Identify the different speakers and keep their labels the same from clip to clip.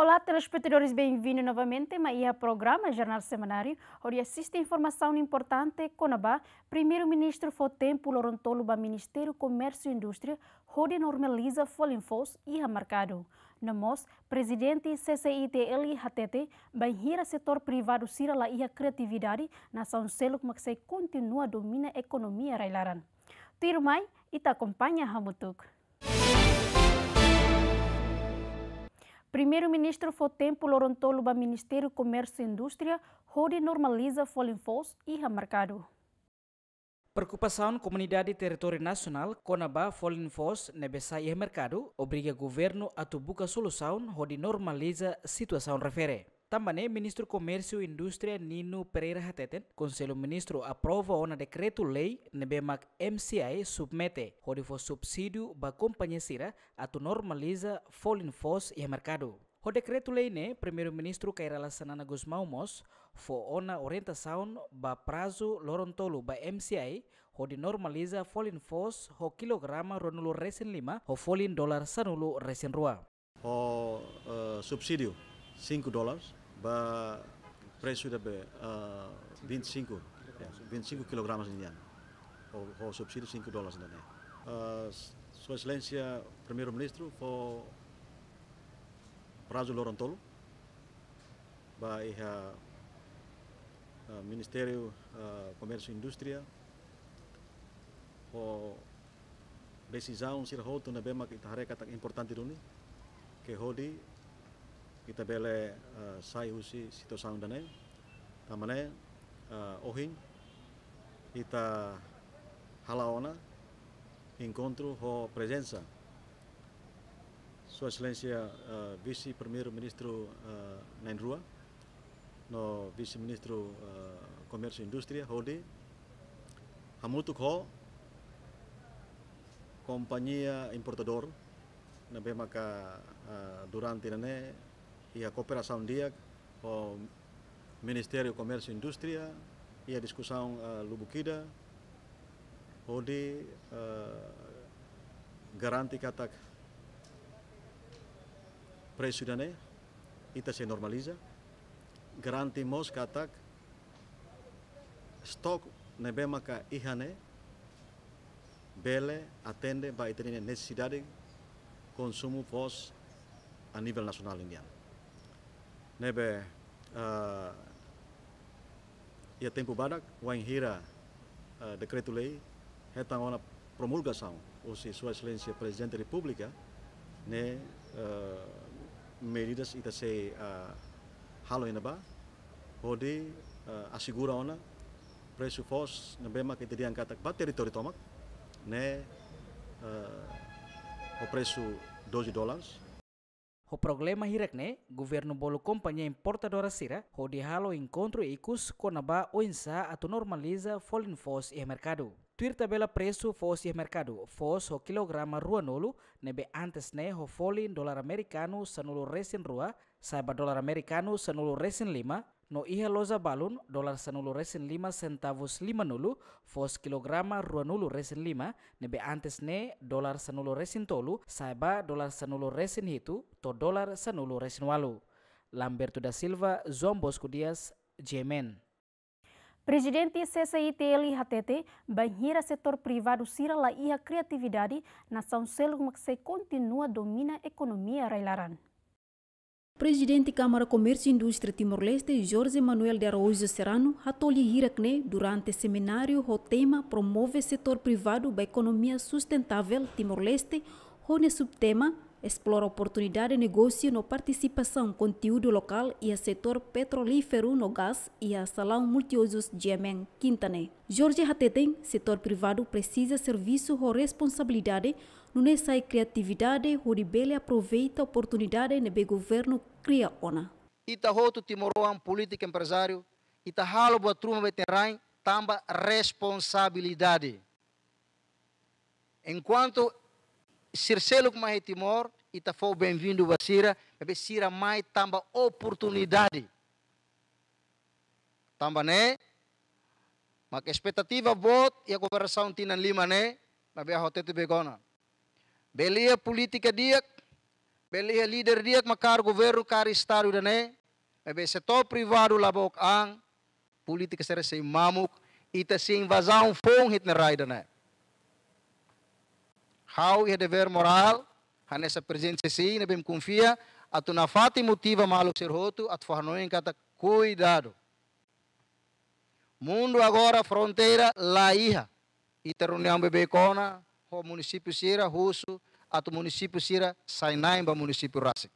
Speaker 1: Olá, telespectadores, bem-vindos novamente ao programa Jornal Semanário, onde assiste informação importante com primeiro-ministro Fotempo Lorontoluba, Ministério Comércio e Indústria, onde normaliza Folinfos e a mercado. Namos, presidente CCITL HTT, banhira setor privado sirala e a criatividade, nação selo como se continua dominar a economia railaran. e te acompanha Hamutuk. Primeiro-ministro Fotempo Lorontolo ba Ministério Comércio e Indústria hode normaliza folinfos e mercado.
Speaker 2: Preocupação comunidade território nacional conaba Fallen Force nebesa e mercado obriga governo a tu solução onde normaliza situação refere. Tambane, ministro Komersio e Industria Nino Pereira Hateten, Conselho Ministro aprova ona dekretu lei nebemak MCI e submete, hodi fo subsídio ba companhia sira atu normaliza folin fos e mercado. O decreto lei ne primeiro-ministro Kaira Sanana Gusmão Mos fo ona orientação ba prazo lorontolo ba MCI e, onde normaliza folin fos ho kilograma ronulo resen lima ho folin dólar sanulo resen rua.
Speaker 3: O uh, eh, 5 dólares ba preço da be uh, 25 yeah, 25 kg indiano o, o subsídio 5 dólares da né uh, sua excelência primeiro-ministro foi prazo lorontolo ba iha uh, ministério uh, comércio e indústria o decisão sirhoto na bema kita hareka tak importante duni ke hodi kita bele uh, sai husi sito sang dane tamane uh, ohing kita halaona encontro ho presenza sua excelência uh, vice primeiro ministro uh, Nainrua no visi ministro uh, comércio e indústria Hodi hamutuk ho companhia importador na bemaka uh, durante nane ia a cooperação DIAC, o Ministério do Comércio e Indústria e a discussão uh, Lubuquida, onde uh, garante que ataque preço da ita se normaliza, garante mos que stok stock nebema ka ihane, bele atende para ter necessidade consumo fos a nível nacional indiano nebe ya uh, ya tempo badak wain hira uh, dekretu lei ona promulgação o si sua excelencia presidente Republika, ne uh, medidas ita se uh, halo ina ba hodi uh, asigura ona presu fos na bema que teria ba teritori tomak ne uh, o presu 12 dolar.
Speaker 2: Ho problema hirakne, governo bolo kompanya importadora sira, ho dihalo halo encontro e icus conaba o insa normaliza folin fos e mercado. Tuir tabela presu fos e mercado, fos ho kilograma rua nolu, nebe antes ne ho folin dolar americano sanulu resin rua, saiba dolar americano sanulu resin lima, no iha loza balun dolar senulu resin lima centavos lima nulu fos kilograma rua nulu resen lima nebe antes ne dolar senulu resin tolu saiba dolar senulu resin hitu to dolar senulu resin walu. Lamberto da Silva, Zombos Kudias, Jemen. Jemen.
Speaker 1: Presidente CCITL HTT banhira setor privado sira la iha kreatividade nação selo makse kontinua domina ekonomia railaran. Presidente Câmara Comércio e Indústria Timor-Leste, Jorge Manuel de Araújo Serrano, atolhe Hirakne, durante seminário o tema Promove Setor Privado da Economia Sustentável Timor-Leste, onde subtema explora oportunidade de negócio no participação conteúdo local e a setor petrolífero no gás e a salão multiusos Diamem Quintane. Jorge Hatetem, setor privado precisa serviço ou responsabilidade é sai criatividade, Horibele aproveita a oportunidade o governo cria
Speaker 4: ona. Ita hoto timoroan política empresário, ita halo boa truma veteran, tamba responsabilidade. Enquanto Circelo com mais timor, ita foi bem-vindo sira bebe Sira mais tamba oportunidade. Tamba né? Mas expectativa boa e a conversação tinha lima né? Bebe a de begona. Belia política diak, belia líder diak macar governo kar estado dane, ebe setor privado labok ang política ser se mamuk ita se invasão fong hit na rai dane. Hau ia dever moral, hanessa presença si, nebem confia, atu na fati motiva maluk ser roto, atu farnoen kata cuidado. Mundo agora fronteira laíha. Ita reunião bebê cona, o município Sira Russo, ato município Sira Sainaimba, município Rasik.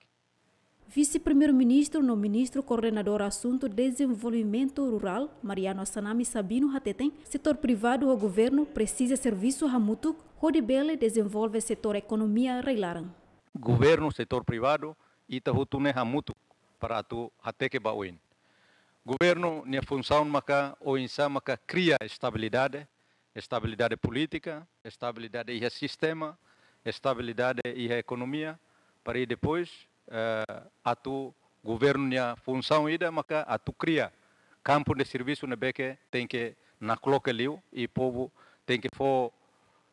Speaker 1: Vice-Primeiro-Ministro no Ministro Coordenador Assunto Desenvolvimento Rural, Mariano Assanami Sabino Hateten, setor privado ou governo precisa serviço Hamutuk, Rodibele desenvolve setor economia Reilaran.
Speaker 5: Governo, setor privado, Itahutune Hamutuk, para tu Hateke Bauin. Governo, minha função, maka, ou insa, maka, cria estabilidade, estabilidade política, estabilidade e sistema, estabilidade e economia, para ir depois uh, a tu governo a função ida maka a tu cria campo de serviço na beque tem que na coloca liu e povo tem que for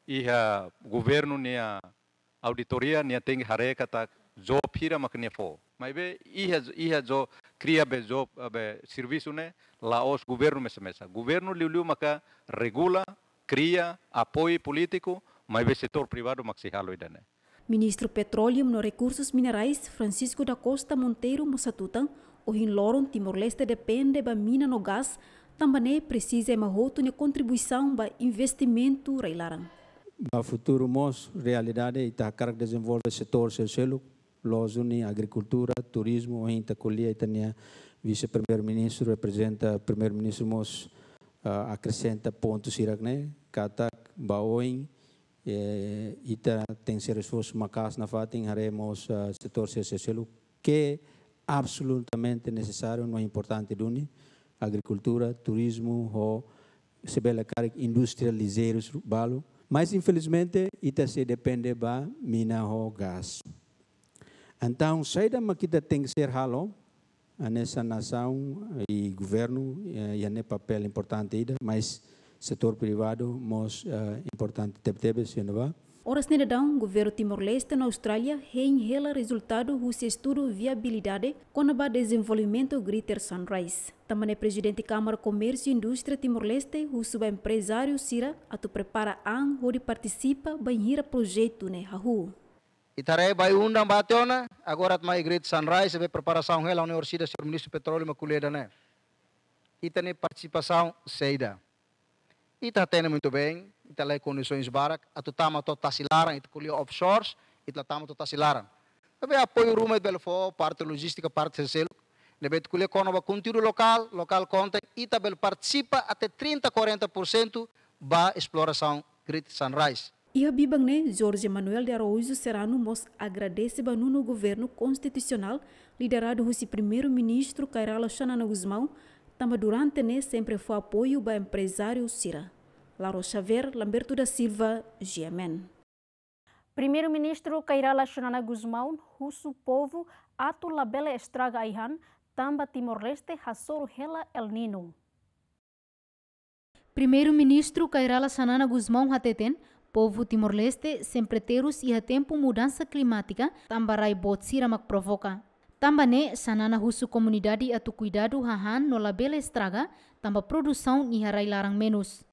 Speaker 5: e a governo a auditoria nem tem hare tá job hira maka nya for mas be e a jo cria be job be serviço ne os governo mesmesa governo liu liu maca regula cria apoio político, mas o setor privado maxihalo idane.
Speaker 1: Ministro Petróleo no Recursos Minerais Francisco da Costa Monteiro Mossatutan, o Rinloron Timor-Leste depende da mina no gás, também precisa marroto de contribuição para investimento railaran.
Speaker 3: o futuro, mos realidade está cargo desenvolver o setor seu selo, lozuni agricultura, turismo, ainda colhia itania é vice-primeiro-ministro representa primeiro-ministro mos uh, acrescenta pontos irakne kata baoin e eh, ita tem ser esforço macas na fatin haremos uh, setor seselo que é absolutamente necessário não é importante duni agricultura turismo ou se bela cara industrializar o balo mas infelizmente ita se depende ba mina ho gás então saída maquita tem que ser halo a nessa nação e governo eh, e é papel importante ainda, mas setor privado mais eh, importante teve se não vai.
Speaker 1: Horas nele o governo Timor-Leste na Austrália reinhela resultado do estudo viabilidade o desenvolvimento Greater Sunrise. Também é presidente Câmara Comércio e Indústria Timor-Leste, o empresário Sira, a tu prepara an, onde participa, banhira projeto ne né, Hahu.
Speaker 4: Itarei bai undang bationa, agora a mai great sunrise, be preparação rela Universidade do Ministro Petróleo Maculeda, né? Ita ne participação seida. Ita tendo muito bem, ita lei condições barak, atu tama to tasilaran, ita colheu offshores, ita tama to tasilaran. Be apoio rumo de Belfo, parte logística, parte selo. Deve colheu conova contínuo local, local conta, ita bel participa até 30, 40% ba exploração Great Sunrise
Speaker 1: a bibang né? Jorge Manuel de Araújo Serrano mos agradece banu no governo constitucional liderado husi primeiro-ministro Cairala Xanana Guzmão, tamba durante ne né? sempre foi apoio ba empresário Cira. Laro Xavier, Lamberto da Silva, GMN. Primeiro-ministro Cairala Xanana Guzmão, russo povo, la bela estraga aihan, tamba Timor-Leste, Hassoru Hela El Nino.
Speaker 6: Primeiro-ministro Cairala Xanana Guzmão Hateten, Povo Timor-Leste sempre terus ia tempo mudança climática tambarai sira mak provoca. Tambane sanana husu comunidade atu cuidado hahan no labela estraga tamba produção e harai larang menos.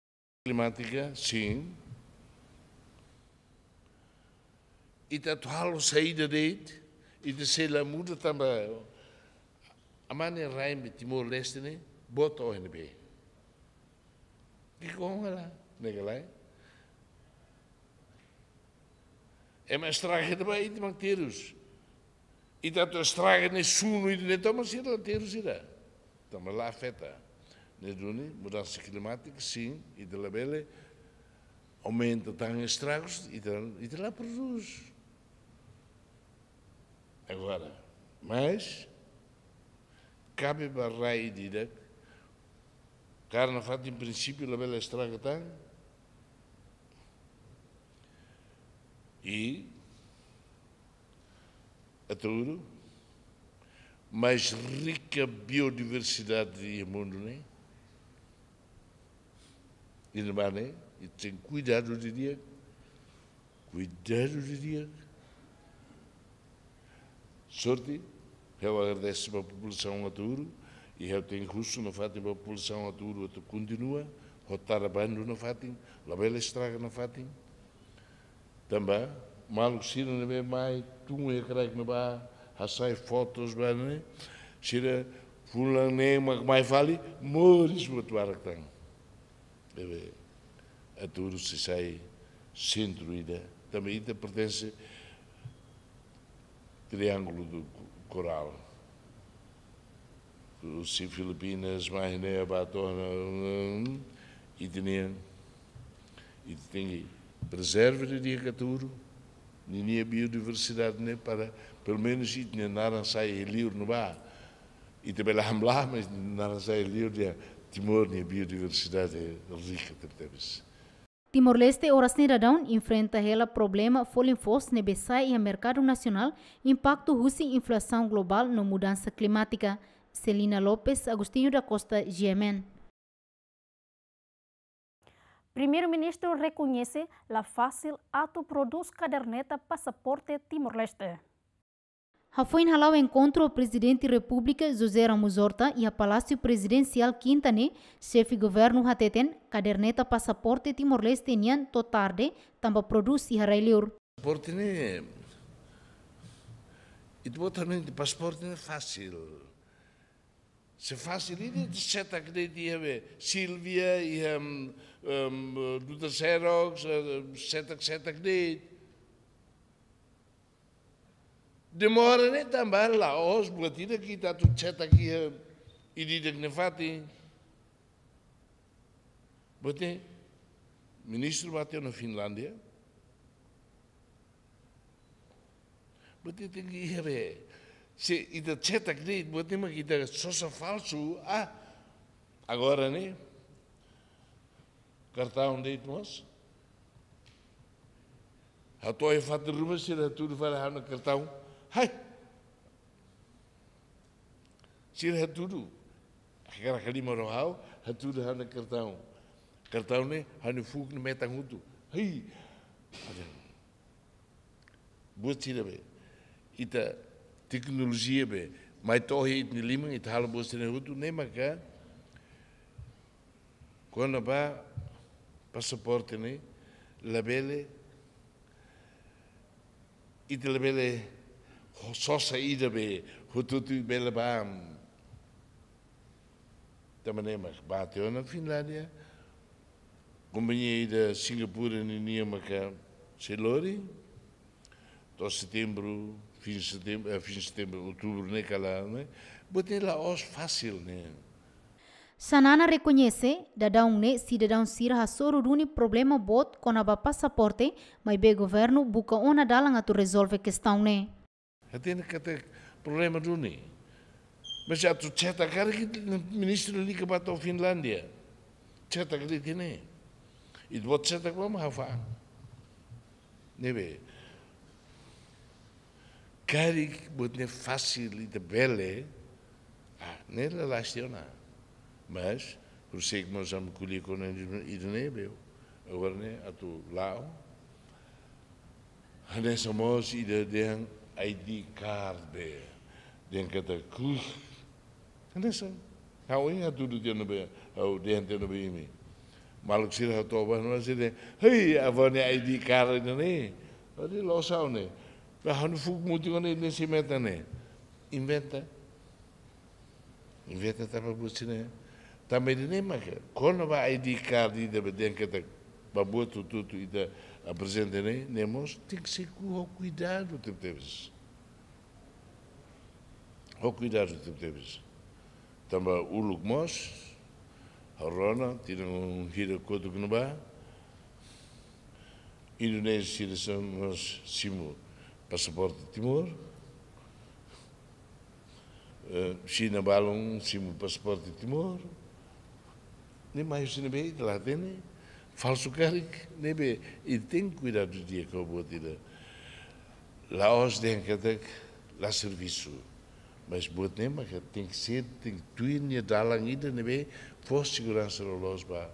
Speaker 7: Climática, sim. E tatu halo saída deit, e de se la muda tamba amane me Timor-Leste ne, bota ONB. Que como lá, negalai? Εμένα στράγεται με είτε με κτήρου. Είτε το στράγεται σούνου, είτε είναι τόμο, είτε το κτήρου είδα. Τα μελά φέτα. Ναι, μου τα συγκλιμάται, ξύ, είτε λαμπέλε, ο μεν το τάνε Η είτε λαμπρού. Εγώ άρα. Μα κάποιοι παράγει την τέκ, κάνω αυτά την πρινσίπη, λαμπέλε στράγεται, e aturo, mais rica biodiversidade de mundo, né? E não né? E tem cuidado de dia, cuidado de dia. Sorte, eu agradeço para a população aturo e eu tenho russo no Fátima, para a população aturo, continua, rotar a no Fátima, fatem, labela estraga no Fátima também, malo sino ne be tu é que não ne ba fotos ba ne sira fulan ne mak fali moris butuar tang bebe aturo se sai centro ida também ida pertence triângulo do coral se Filipinas mais a Batona hum, hum, hum, e tinha e tinha preserve de a é Caturo, nem a biodiversidade, nem para, pelo menos, ir nem narançai e liur não bar, E também lá, lá mas narançai e de Timor, nem a biodiversidade é rica, temos.
Speaker 6: Timor-Leste oras ni enfrenta o problema folin fos ne besai e mercado nacional impacto husi inflação global no mudança climática. Celina Lopes, Agostinho da Costa, GMN.
Speaker 1: Primeiro-ministro reconhece a fácil ato produz caderneta passaporte Timor-Leste.
Speaker 6: Rafoin halau encontro o presidente da República José Ramos Horta e a Palácio Presidencial Quintané, chefe governo Hateten, caderneta passaporte Timor-Leste nian to tarde, também produz e harailir.
Speaker 7: Passaporte ne... Itu também de passaporte é fácil. Se fácil, e de seta que dia Silvia e... Um, Ehm, eh, doet een xerox, cetak-cetak eh, eh, niet. Demorannya tambah laos, buat tidak kita tuh cetak iya, ini nefati. Buatnya, ministro bateu na Finlândia, Berarti tinggi ya be. Se ida cetak nih, berarti mah kita sosok palsu. Ah, agora nih, cartão-deitmos. A toia é fata rumasira é tudo vai lá no cartão. se Sira é tudo. Agora que lima rohau, a tudo há no cartão. Cartão né, há no fogo, no a Hai! Boa tira bem. Ita tecnologia bem. Mas tohe it ne lima, ita hala boa tira hutu, nem maca. Quando vai pasaportini, né? labele, ite labele sosa idabe, também é Tamanemak bateu na Finlândia, companhia da Singapura ni maca. Celori. do setembro, fim de setembro, eh, fim de setembro, outubro, né naquela, é né? Botei lá os fácil, né?
Speaker 6: Sanana reconhece, Dadão um ne se Dadão um sira a soruruni problema bot com a passaporte, mas o governo buka ona dalanga tu resolve questão ne.
Speaker 7: problema do Mas já tu cheta cara ministro liga para a Finlândia. Cheta que ele E do outro cheta que vamos hafar. Nebe. Cari que bote de bele, ah, lastiona. Mas prosegmo já me colhi com Idonebeu. Agora, né, a tu lá, né, somos e de den ID card be, den kata kus. nessa só, hau inga tudo dia no be, hau den dia no be imi. Maluk sir hau toba no masih de, hei, avane ID card ini ne, adi losau ne, bahkan fuk muti kone ini meta né inventa, inventa tanpa tá para ne, também Tamairinemaga, konova ID card ida bedenkata tudo tututu ida apresenta nem nemos, tem que ser com o cuidado que teves. O cuidado que teves. Tamba o lugmos, a rona, tiram um gira quanto que não vá, Indonésia, são nós, simu, passaporte de Timor, China, eh, balão, simu, passaporte de Timor, nem mais ne mahşine itilade ne falsukarık ne be iten cuidado que dia eu vou diye kabotile. La os ter lá serviço. Mas bot nema que tem que ser, tem que tu ir dalang ida nem be for segurança lo los ba.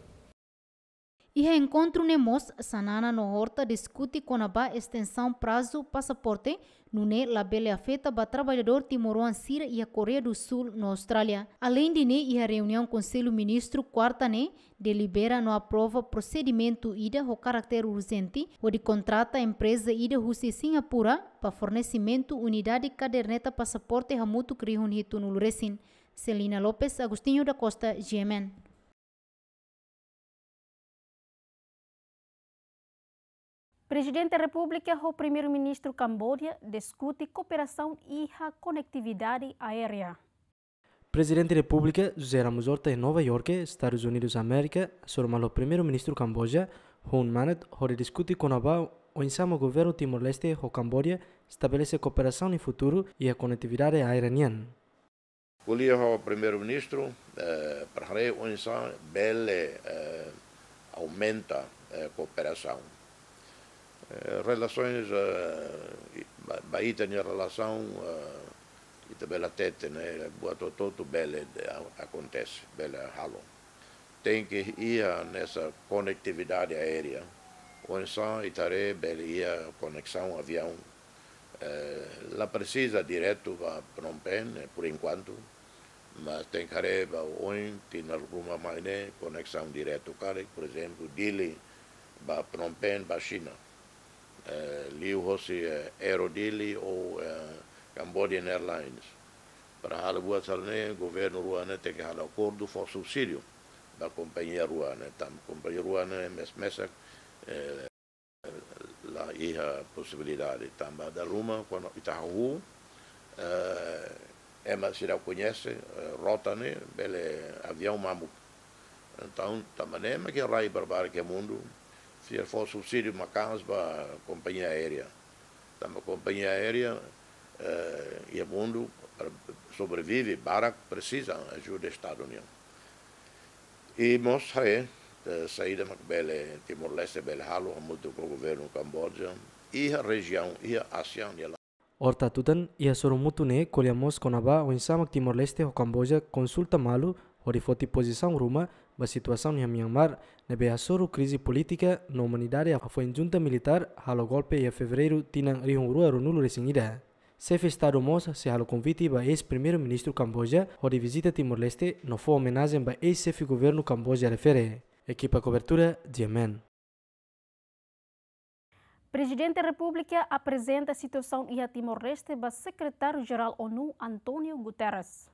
Speaker 6: E reencontro nemos sanana no horta discute conaba extensão prazo passaporte nune labele afeta ba trabalhador timoruan Sira e Coreia do Sul na Austrália. Além de ne e a reunião Conselho Ministro quarta ne delibera no aprova procedimento ida o caráter urgente o de contrata a empresa ida Rússia Singapura para fornecimento unidade caderneta passaporte hamutu krihun hitunul resin. Celina Lopes, Agostinho da Costa, GMN.
Speaker 1: Presidente da República o Primeiro-Ministro Camboja discute cooperação e conectividade aérea.
Speaker 8: Presidente da República José Ramos Horta em Nova York, Estados Unidos da América, formou o Primeiro-Ministro Camboja, Hun Manet, onde discute com a o insamo governo Timor-Leste o Camboja estabelece cooperação no futuro e a conectividade aérea.
Speaker 9: O ao é primeiro-ministro, eh, para o insamo, bele eh, aumenta a eh, cooperação. Eh, relações, eh, Bahia tinha relação e também a tete, né? Boa todo bela acontece, bela ralo. Tem que ir nessa conectividade aérea. Onde são Itaré, Belia, conexão avião. Eh, lá precisa direto para Phnom Penh, né, por enquanto, mas tem careba onde tem alguma maneira, conexão direto, por exemplo, Dili, para Phnom Penh, para China. Eh, liu hosi eh, Aerodili ou eh, Cambodian Airlines. Para hala buat o governo ruano tem que hala acordo for subsídio da companhia ruana. Então, a companhia ruana é mes mesa eh, la possibilidade tamba então, da ruma quando rua, eh, ema se conhece rota né bele é avião mamu então também é que rai barbar que mundo se ele for subsídio Macamas para a companhia aérea. Então, a companhia aérea eh, e o mundo sobrevive, para precisa ajuda do Estados Unidos. E nós é, saída de eh, Timor-Leste, Belhalo, muito com o governo Camboja, e a região, e a ASEAN.
Speaker 8: Orta tutan ia soromutune kolemos konaba o insamak Timor-Leste o Camboja consulta malu orifoti posição ruma a situação em Myanmar, nebe assoro crise política, na humanidade foi junta militar, halo golpe em fevereiro tinang rihungrua runulo resingida. Chefe Estado Moss se halo convite ba ex-primeiro-ministro Camboja, onde visita Timor-Leste, não foi homenagem para ex-chefe governo Camboja refere. Equipa cobertura, Diamant.
Speaker 1: Presidente da República apresenta a situação em Timor-Leste para secretário-geral ONU, António Guterres.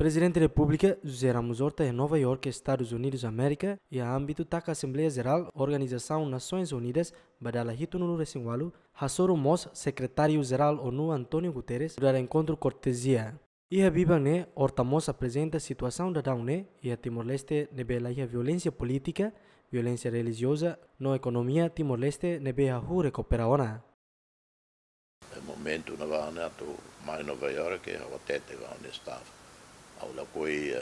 Speaker 8: Presidente da República José Ramos Horta em Nova York, Estados Unidos, América, e a âmbito da Assembleia Geral, Organização Nações Unidas, badala hito no Recingualu, Hassouro Moss, secretário-geral ONU Antônio Guterres, durante encontro cortesia. E a Bibane, né, Horta Moss apresenta a situação da Daune e a Timor-Leste nebe a violência política, violência religiosa, no economia Timor-Leste nebe a hu recupera É
Speaker 9: momento momento, na Bahia, mais Nova York, a Otete, onde estava ao Lacoi,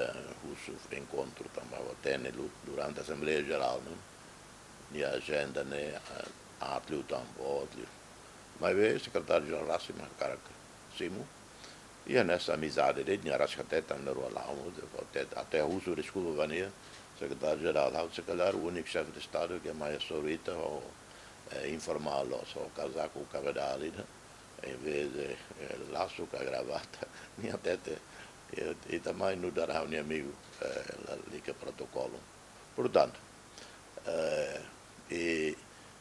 Speaker 9: cujo eh, encontro também teve durante a Assembleia Geral, né? E a agenda, né, ampliou também, mas o secretário-geral lá, se eh, marcar simo, e nessa amizade dele, a Rassi até também era lá, até, até uso de escudo eh, vania, secretário-geral, lá, se calhar o único chefe de Estado que é mais sorrita, ou é, informal, só casaco, cabedal, né? em vez de é, laço com a gravata, nem até e, também no dará um amigo uh, eh, liga protocolo. Portanto, uh, eh, e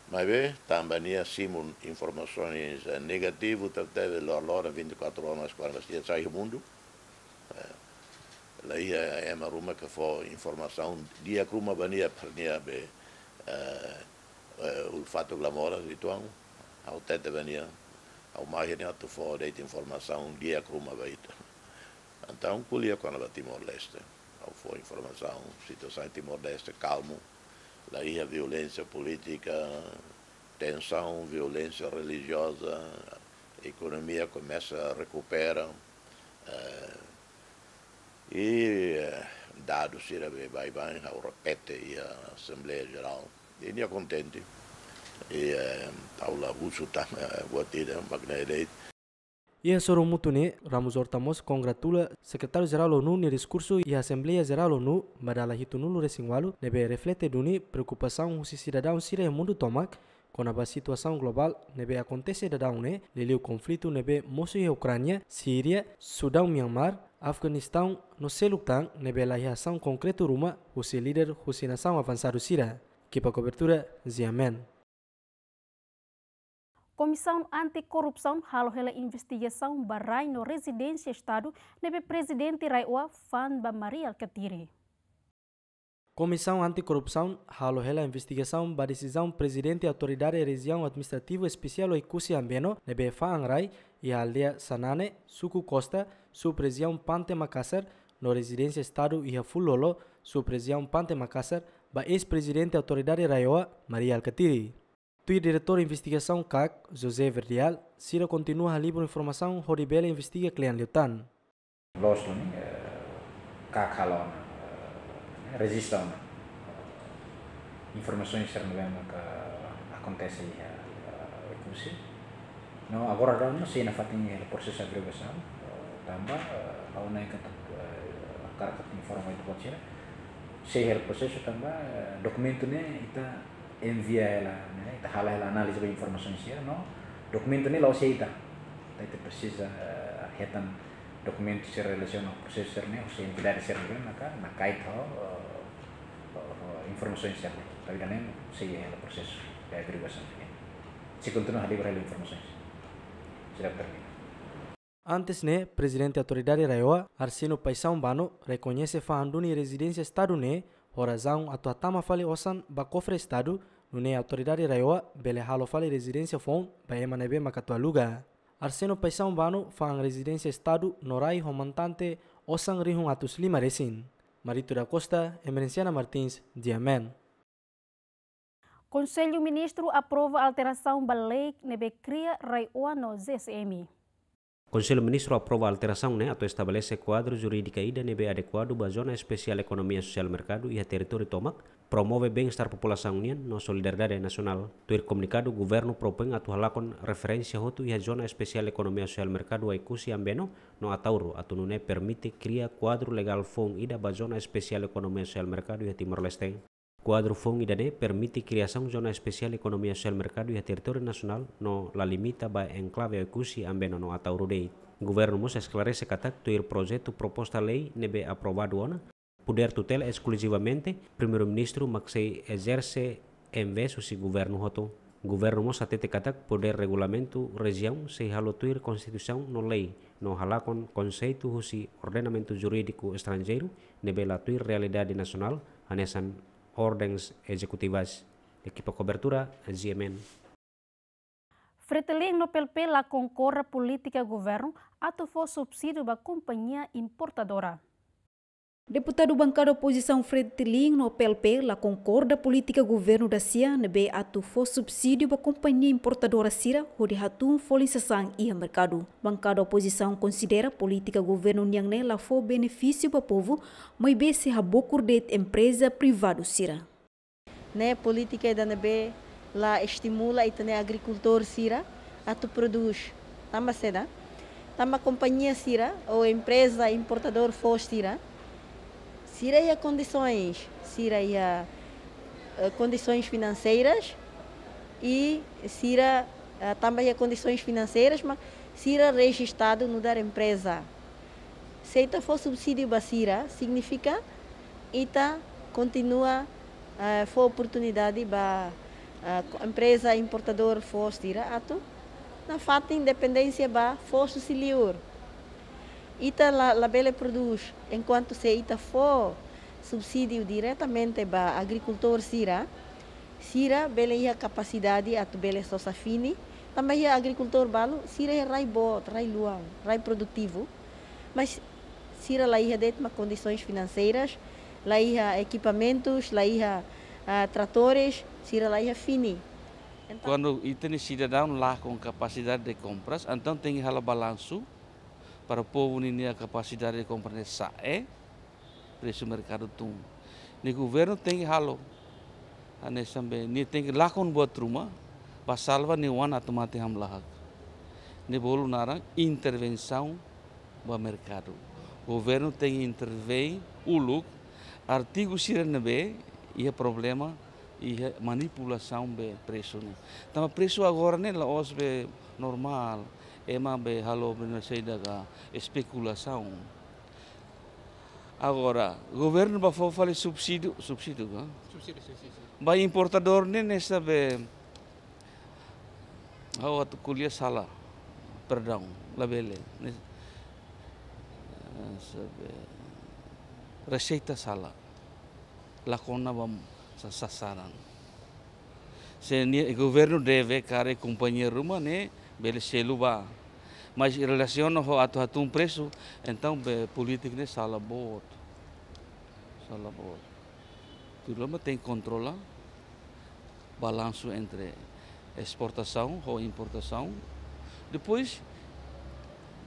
Speaker 9: mas bem, também acima informações negativas, teve a hora 24 horas para se sai do mundo. Eh, lá ia é uma ruma que foi informação, dia que uma vania para be o fato mora de tuão, ao tete vania, ao mais tu foi deita informação, dia que uma veita. Então colhia quando ela Timor-Leste. Não foi informação, situação em Timor-Leste, calmo. Daí a violência política, tensão, violência religiosa, a economia começa a recuperar. e dado vai bem ao repete e a Assembleia Geral, ele é contente. E eh, a aula russo está eh, batida, Magna Eleito.
Speaker 8: Ia mutune, Ramos Hortamos congratula secretário geral ONU no discurso e Assembleia Geral ONU madala hitunulu resingualu nebe reflete duni preocupação husi cidadão sire mundo tomak kona ba situação global nebe acontece dadão ne lili o conflito nebe mosu e Ucrânia, Síria, Sudão, Myanmar, Afeganistão, no Selutang, nebe la reação concreto ruma husi líder husi nação avançado sira. Kipa cobertura, Ziamen.
Speaker 1: Comissão Anticorrupção halo hela investigação barrai no residência Estado nebe presidente Raiwa Fanba Maria Alcatiri.
Speaker 8: Comissão Anticorrupção halo hela investigação ba decisão presidente autoridade região administrativa especial Oikusi Ambeno nebe Faangrai e aldeia Sanane, Suku Costa, sub Pante Makassar, no residência Estado e Fulolo, sub-região Pante Makassar, ba ex-presidente autoridade Raioa Maria Alcatiri. Tui-diretor de investigação CAC, José Verdial, Cira continua a livre informação, Horibela investiga Clean Liutan.
Speaker 10: Nós, eh, CAC Halon, eh, resistão. Informações externas que acontecem eh, com você. Não, agora não sei na fatinha o processo de averiguação, também, não é que a carta informação do Cira. Sei o processo também, documento né, está envia ya. ela né ita hala ela análise de informação si, não? documento ni se ita ita precisa eh, hetan documento se relaciona ao processo ser né se entidade ser né maka maka ita informação Tá vida nem se ela processo de averiguação se continua a liberar informações será terminado
Speaker 8: Antes né, presidente da autoridade Raiwa, Arsino Paisão Bano, reconhece Fahanduni residência estado né, Horazão tama fale osan ba cofre estado, ne autoridade raioa bele halo fale residência fon ba ema nebe makatua luga. Arseno paisão bano fang residência estado norai romantante osan rihun atus lima resin. Marito da Costa, Emerenciana Martins, Diamen.
Speaker 1: Conselho Ministro aprova alteração ba lei nebe cria raioa no ZSM.
Speaker 10: Conselho Ministro aprova a alteração neto e estabelece quadro jurídico e be adequado para Zona Especial Economia Social Mercado e a Território Tomac, promove bem-estar população união na solidariedade nacional. Tuir comunicado, o governo propõe a tuhalakon referência roto e a Zona Especial Economia Social Mercado Aikusi Ambeno no atauru a Tunune permite criar quadro legal fong ida para Zona Especial Economia Social Mercado e a Timor-Leste. fon IDD permite de zona especial economía social mercado a territorio nacional no la limita ba enclave Oikusi ambeno no Ataurudei. Governo mos esclarece que tacto o proposta lei nebe aprobado ona. Poder tutela exclusivamente primeiro-ministro Maxei exerce en vez do governo hoto. Governo mos katak poder regulamento región se halotuir constituição no lei no halakon conceito husi ordenamento jurídico estrangeiro nebe tuir realidade nacional anesan ordens executivas Equipa equipo cobertura GMN.
Speaker 1: Freteling no PLP concorre à política governo ato for subsídio da companhia importadora. Deputado bancário oposição Fred Tilinho, no PLP, lá concorda política governo da CIA, na B atu for subsídio para companhia importadora Cira, onde hatun foi incessant e mercado. Bancário oposição considera política governo Niangne lá for benefício para povo, mas B se rabokur de empresa privada Cira.
Speaker 11: Né, política da NB la estimula e também agricultor Cira, atu produz, tamba tá, seda, tamba tá, companhia Cira, ou empresa importador for Cira, Cirei a condições, cirei a, condições financeiras e sira também a condições financeiras, mas sira registrado no dar empresa. Seita então for subsídio basira, significa ita continua uh, for oportunidade para eh, a empresa importador for tira ato na fato independência ba for auxiliar. Ita la, la bela produz, enquanto se ita for subsídio diretamente para agricultor sira, sira bela ia capacidade a tu bela sosa fini, também ia agricultor balo, sira é rai bot, rai luang, rai produtivo, mas sira lá ia detma condições financeiras, lá ia equipamentos, lá ia uh, tratores, sira lá ia fini.
Speaker 12: Então, Quando tem cidadão lá com capacidade de compras, então tem o balanço, para o povo não a capacidade de compreender é preço do mercado tum. O governo tem que ralo. Anes ah, também, nem tem que lá com boa truma, para salvar nem uma tomate ham lá. Nem bolo nara intervenção do mercado. O governo tem que intervir o look, artigo sirenebe e é problema e é manipulação do preço. Né? Então, o preço agora não é normal ema be halo benaseida da especulação. Agora, governo ba fale subsídio, subsídio, ga? Subsídio, Ba importador nem nessa be ah, o kulia sala perdão, labele. Receita sala. Lacona vamos sassaran. Se o governo deve care companhia rumane, né? Belcelu luba Mas em relação ao ato um preso, então política né sala bot. Sala bot. Tudo lá tem controla né? balanço entre exportação ou importação. Depois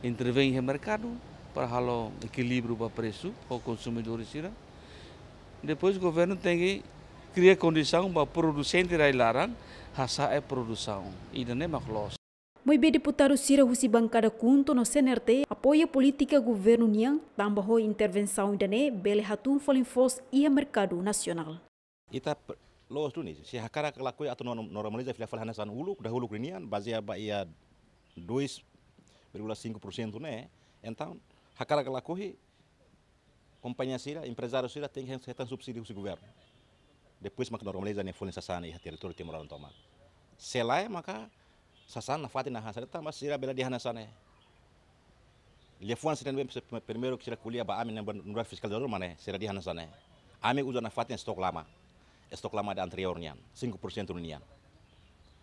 Speaker 12: intervém no mercado para halo equilíbrio para preço ou consumidores. Depois o governo tem que criar condição para produzente railaran, hasa a produção. E não é mais
Speaker 1: Moi be deputado Sira Husi bancada kunto no CNRT apoia politika governo nian tamba ho intervensaun dane bele hatun falin fos ia mercado nasional
Speaker 5: Ita loos tu si hakara kelakui atau normaliza fila falhana san hulu dah hulu nian bazia ba ia prosentu ne entaun hakara kelakui kompanya sira empresário sira tem que setan subsidi do governo. Depois maka normaliza ne falin sasana ia teritori timoral tomar. Selai maka sasana fati na tá, mas sira bela de Hanasana. Eh. le fuan sira de primero que será ba amin yang nura fiscal da mane sira di eh, eh. Amin usa na stok stok lama. stok lama da anterior, 5% unian.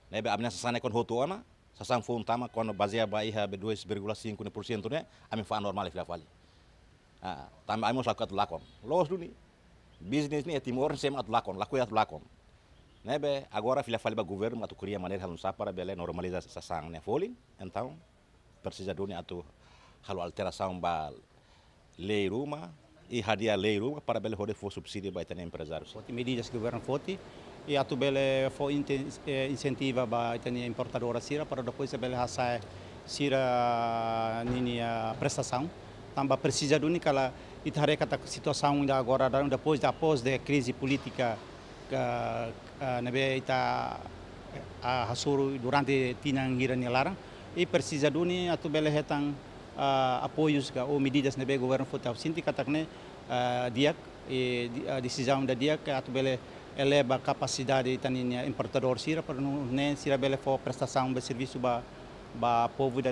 Speaker 5: Né, amin sasana kon hotu ana, Sassana foi tama kon iha be 2,5%, né? Amin fa normal fila fali. Ah, tama amin sakat lakon. Los duni. Bisnis ni timor sem at lakon, laku at lakon. Nebe, agora filha fala para o governo, mas cria maneira não sabe para bela normalizar essa sangue, né? folin então precisa né, tu uma alteração para lei ruma e radia lei ruma para bela poder for subsídio para ter empresários. Forte medidas que o governo forte e a tu bela for eh, incentiva para ter né, importadora sira para depois a bela raça sira ninia né, prestação. Tamba precisa do única lá e tareca da situação ainda agora depois da pós da crise política ah, Eh, nebe ita eh, a rasuro durante tinangira nilara i precisa duni atu bele hetang eh, apoios ga o medidas nebe governo futal sinti katakne diak e a decisão da diak atu bele eleva a capacidade importador sira para não sira bele for prestação de serviço ba ba povo da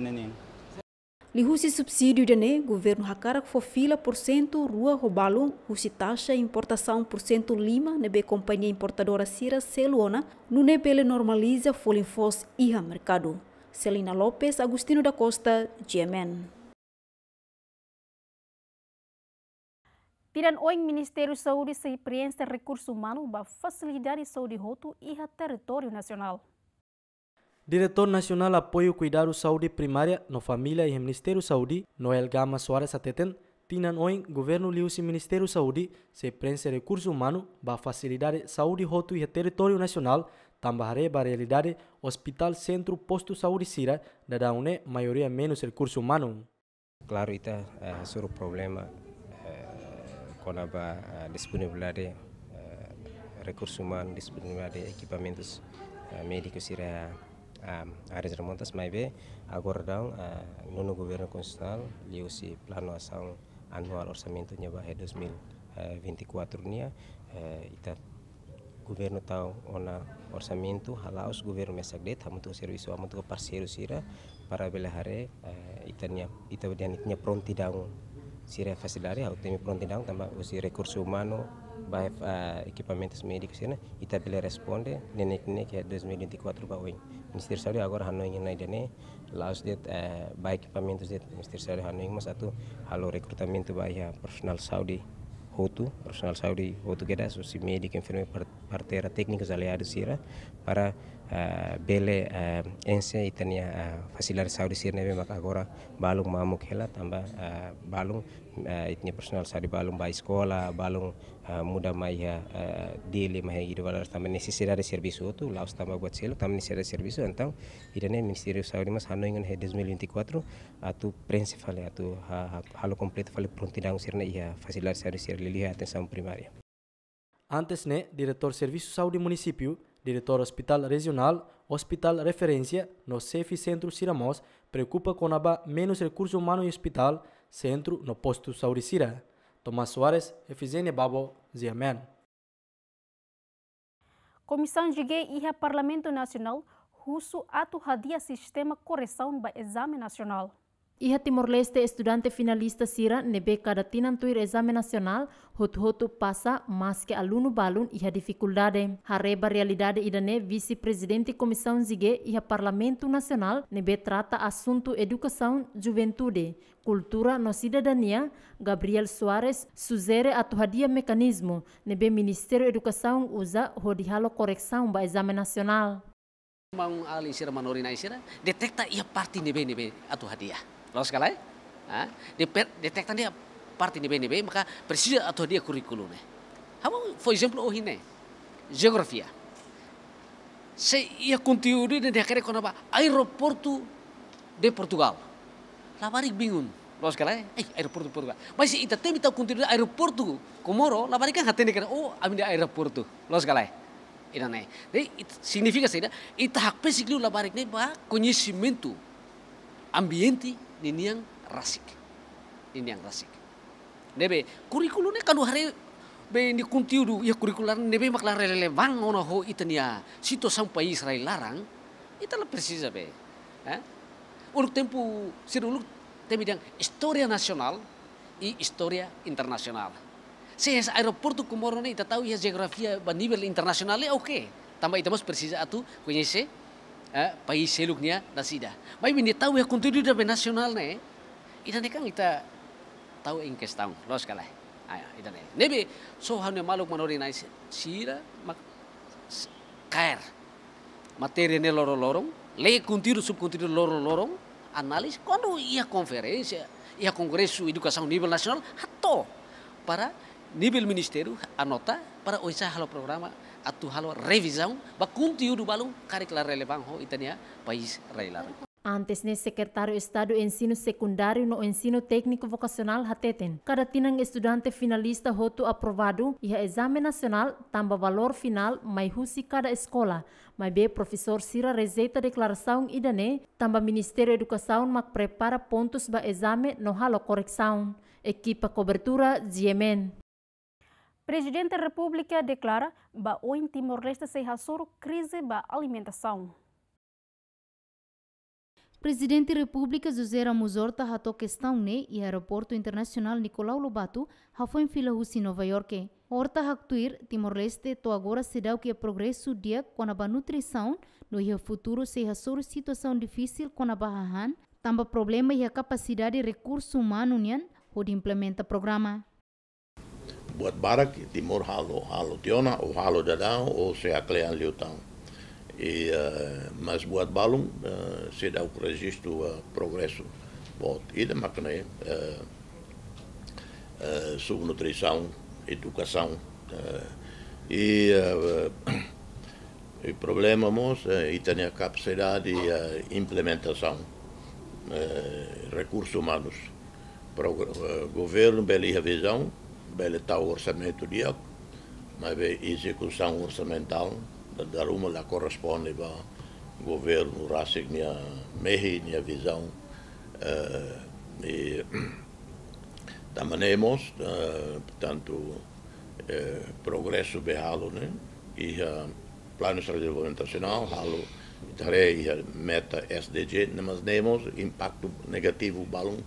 Speaker 1: Lihusi subsídio de né, governo Hakarak for fila por cento rua roubalo, husi taxa importação por cento lima, nebe companhia importadora Sira Celona, no nebele normaliza folinfos iha mercado. Celina Lopes, Agostino da Costa, GMN. Tiran oing Ministério Saúde se preenche recurso humano para facilitar a saúde roto e território nacional.
Speaker 8: Diretor Nacional Apoio Cuidado Saúde Primária no Família e Ministério Saúde, Noel Gama Soares Ateten, tinan oin Governo Liusi Ministério Saúde se prensa recurso humano ba facilidade saúde roto e território nacional, tambahare ba realidade Hospital Centro Posto Saúde Sira, da daune maioria menos recurso
Speaker 13: humano. Claro, ita uh, eh, suru problema uh, eh, a ba uh, eh, disponibilidade uh, recurso humano, disponibilidade equipamentos uh, médicos ira um, ares remontas maibe agora dão uh, nono gubernur governo liusi plano si planoação anual orçamento nya bahe 2024 nia uh, ita governo tau ona orçamento halaus governo mesagdet hamutu serviço hamutu parceiro sira para belahare uh, itania ita bedianitnya pronti daung sira facilidade hau temi pronti daung tambah usi recurso humano bae uh, equipamentos médicos sina ita bele responde nenek nenek 2024 baweng Misteri Sari agora hanoing dene laus laos det pamin tu det mister Sari hanoing eh, mas atu halo recrutamento bai ya personal Saudi hotu personal Saudi hotu geda susi medik médico enfermeiro partera técnicos aliados sira para eh, bele eh, ense itania ya, fasilar Saudi sira nebe mak agora balung mamuk hela tambah balung itnia personal Saudi balung bai sekolah balung Ah, muda maiha ah, dele maiha ida valar também necessidade de serviço outro lá estamos a guardar também necessidade de serviço então ida né Ministério da Saúde mas ano ingano é 2024 a tu principal a tu ah, halo completo fale prontidão ser né ia facilitar serviço lhe atenção primária
Speaker 8: Antes, né, diretor Serviço Saúde Município, diretor Hospital Regional, Hospital Referência, no CEF Centro Siramos, preocupa com a menos recursos humanos em hospital, centro no posto Saúde Sira. Tomás Soares e Babo Ziamen.
Speaker 1: Comissão de Gay e Parlamento Nacional russo Ato Radia sistema correção do exame nacional. Iha
Speaker 14: Timor Leste estudante finalista sira nebe cada tinantuir exame nacional hot hotu passa mas que aluno balun iha dificuldade. Hareba realidade idane vice-presidente comissão Zigue iha parlamento nacional nebe trata assunto educação, juventude, cultura no cidadania, Gabriel Soares suzere atuhadia mecanismo nebe Ministério Educação usa hodihalo correção ba exame nacional.
Speaker 15: Mang ali sira manori na sira detecta ia parte nebe nebe atuhadia. Lolos sekali eh? Ha? Dia detektan dia ini ini maka presiden atau dia kurikulum né. Eh? Hamo, for example o oh, hine. Geografia. Ah? Se ia conteúdo de aquele apa aeroporto de Portugal. Lá bingung bingun. Lolos Eh, eh aeroporto de Portugal. masih itu ita tem tal conteúdo aeroporto Komoro lá kan hati kana oh, ami aeroporto. Lolos sekali Ina né. Dei significa se ita hak pesiklu lá barik ne ba tu, ambienti niniang rasik niniang rasik nebe kurikulumnya kan dua hari be ini ni kuntiudu ya kurikulum nebe makla relevan ono ho itania situ sampai sampai Israel larang itu lah precisa be eh? uluk tempo sir temi yang historia nasional i historia internasional. Saya es aeroportu kumorone itu tahu ya geografia a nivel internasional ya oke okay. quê também estamos precisa atu eh, Pai seluknya nasida. Mai bini tahu ya kuntu duda nasional ne. Eh, ida ne kang ita tahu ingkes tahu los kalah. Ah, Ayo ya, ida ne. Nebe so maluk manori nai sira mak kair. Materi ne lorong lorong. Le kuntiru sub kuntiru lorong lorong. Analis quando ia konferensi, ia congresso educação nivel nasional, hato para nivel ministeru, anota para oisa halo programa atu halo revisão, udu balung o balão, relevan ho itania, pais reilar.
Speaker 14: Antes ne sekretario Estado Ensino Secundário no Ensino Técnico Vocacional Hateten. Kada tinang estudante finalista hotu aprovado iha exame Nasional tamba valor final mai husi kada escola. Mai be Profesor Sira Rezeta deklarasaun idane tamba ministerio edukasaun mak prepara pontus ba exame no halo koreksaun. Equipa cobertura Ziemen.
Speaker 1: Presidente da República declara ba o Timor-Leste se hasoro crise ba alimentação.
Speaker 6: Presidente da República José Ramos Horta ratou questão ne e aeroporto internacional Nicolau Lobato já foi em fila em Nova York. Horta actuir Timor-Leste to agora se dá o que é progresso dia com a nutrição no futuro se hasoro situação difícil com a barrahan, tamba problema e a capacidade de recurso humano nian, onde implementa programa.
Speaker 9: Buatbarak, Timur Halo, Halo Tiona, ou Halo Dadão, ou Seaclean Liutão. E, uh, mas Buat Balum uh, eh, se dá o registro uh, eh, progresso. Bom, e da Macné, uh, eh, uh, subnutrição, educação. e o problema, moço, é tem a capacidade de uh, implementação recursos humanos. Para o governo, bela revisão, habilitar o orçamento de mas a execução orçamental da Ruma lá corresponde ao governo Rassig minha mehi minha visão uh, e tamanemos uh, portanto uh, progresso behalo né e uh, plano de desenvolvimento nacional halo e a meta SDG mas nemos impacto negativo balão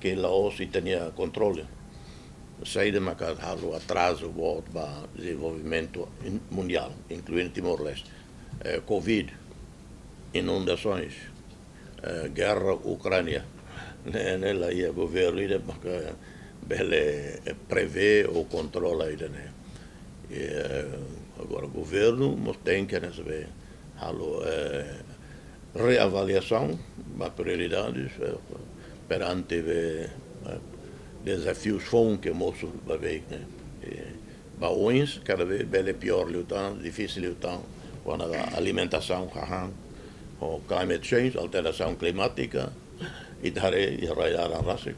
Speaker 9: que Laos tinha controle saí de minha o atraso, volto para desenvolvimento mundial, incluindo Timor-Leste. É, Covid, inundações, é, guerra Ucrânia. Nela né, né, ia governo, ia porque bele é, prevê ou controla ainda, né? E, agora, o governo mas tem que né, saber halo, reavaliação das prioridades eh, perante eh, desafios foram que o moço vai ver, né? Baões, cada vez bem é pior lutando, difícil lutando, quando a alimentação, o climate change, alteração climática, e darei e raiar a raça.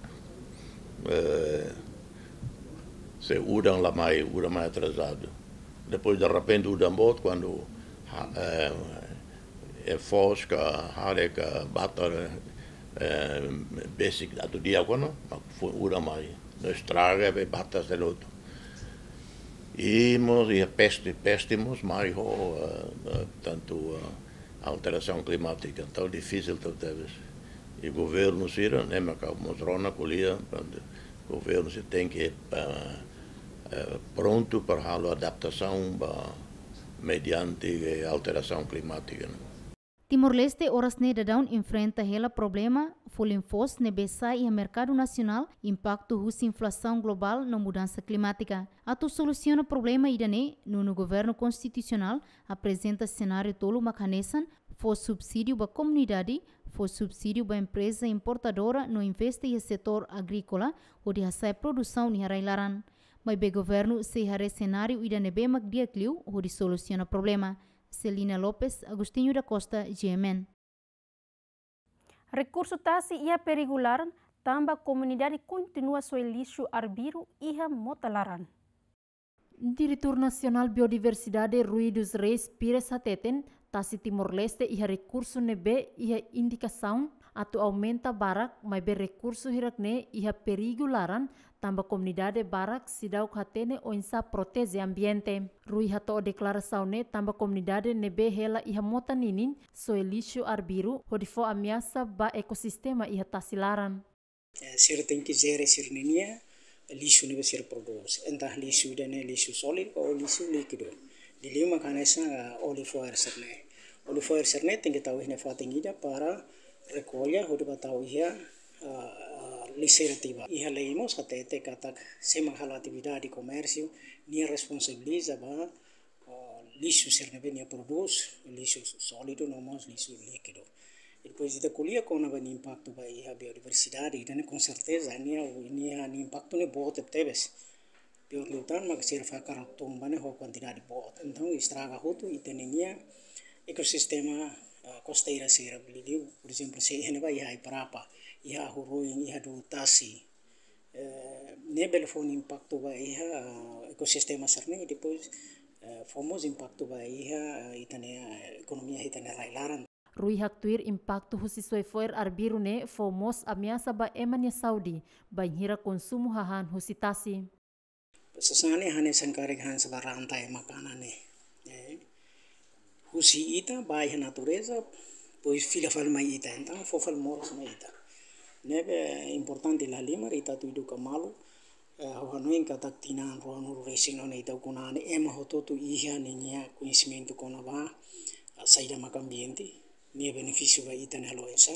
Speaker 9: É, se udam lá mais, udam mais atrasado. Depois, de repente, udam bot, quando é, é fosca, hareca, batalha, eh, besikatu diácono, uramai estraga be é batas del otro. Imos e peste, péstimos, mais oh, eh, eh, tanto a alteração climática tão difícil que teve. E o governo se irá, né, mas mostrou na colher, o governo se tem que uh, pronto para a adaptação mediante alteração climática. Né.
Speaker 6: Timor-Leste oras ne dadão enfrenta hela problema fulinfos ne besa e a mercado nacional impacto russa inflação global na mudança climática. Ato soluciona problema ne no governo constitucional apresenta cenário tolo macanesan foi subsídio ba comunidade foi subsídio ba empresa importadora no investe e setor agrícola o de a produção ni harailaran. Mas o governo se hare cenário idane bem magdia o onde soluciona problema. Celina Lopes, Agostinho da Costa, GMN. Recurso tasi ia perigular,
Speaker 1: tamba comunidade continua seu lixo arbiro e motalaran.
Speaker 14: Diretor Nacional Biodiversidade Rui dos Reis Pires ateten, tasi Timor-Leste ia recurso nebe ia indicação atau aumenta barak mai be hirak ne iha perigu laran tamba komunidade barak sidauk hatene o insa proteze ambiente. Rui hato o deklarasau ne tamba ne be hela iha mota ninin so elisio arbiru hodifo amiasa ba ekosistema iha tasilaran.
Speaker 16: Eh, sir tem zere dizer sir ninia lixo nebe sir produs. Entah dan dane solid sólido ou likido. Di lima kanesa olifo arserne. Olifo arserne tem que tawih nefa para recolha hudu batau ia licerativa ia leimos até te katak semanghala atividade comércio nia responsabiliza ba lixo sernebe nia produz lixo sólido nomos lixo líquido e depois ita colhia com na impacto ba biodiversidade E com certeza nia nia ni impacto ne bote mas biodiversidade mag serfa karak tumba ne ho quantidade de bote então estraga hutu ita nia ecossistema costeira ah, sera diu por exemplo se ene ba iha ya, iparapa iha ya, huruing iha ya, tasi, tasi eh, nebel fon impacto ba ia uh, ah, ekosistema sarne eh, depois famos fomos impacto ba iha ah, itane economia itane railaran
Speaker 14: Rui hak tuir impacto husisoi foir arbirune fomos amiasa ba emania Saudi banhira konsumu hahan husi tasi.
Speaker 16: Sesane hane sangkarek hanya sebarang makanan ne, Husi ita baia natureza, pois fila fal mai ita, então fofal moras mai ita. Nebe importante la lima ita tuidu kamalu, eh, inka katak tinan roanuru resino ne ita kunane ema hototu iha ne nia conhecimento kona ba saida maka ambiente, nia beneficio ba ita ne aloensa,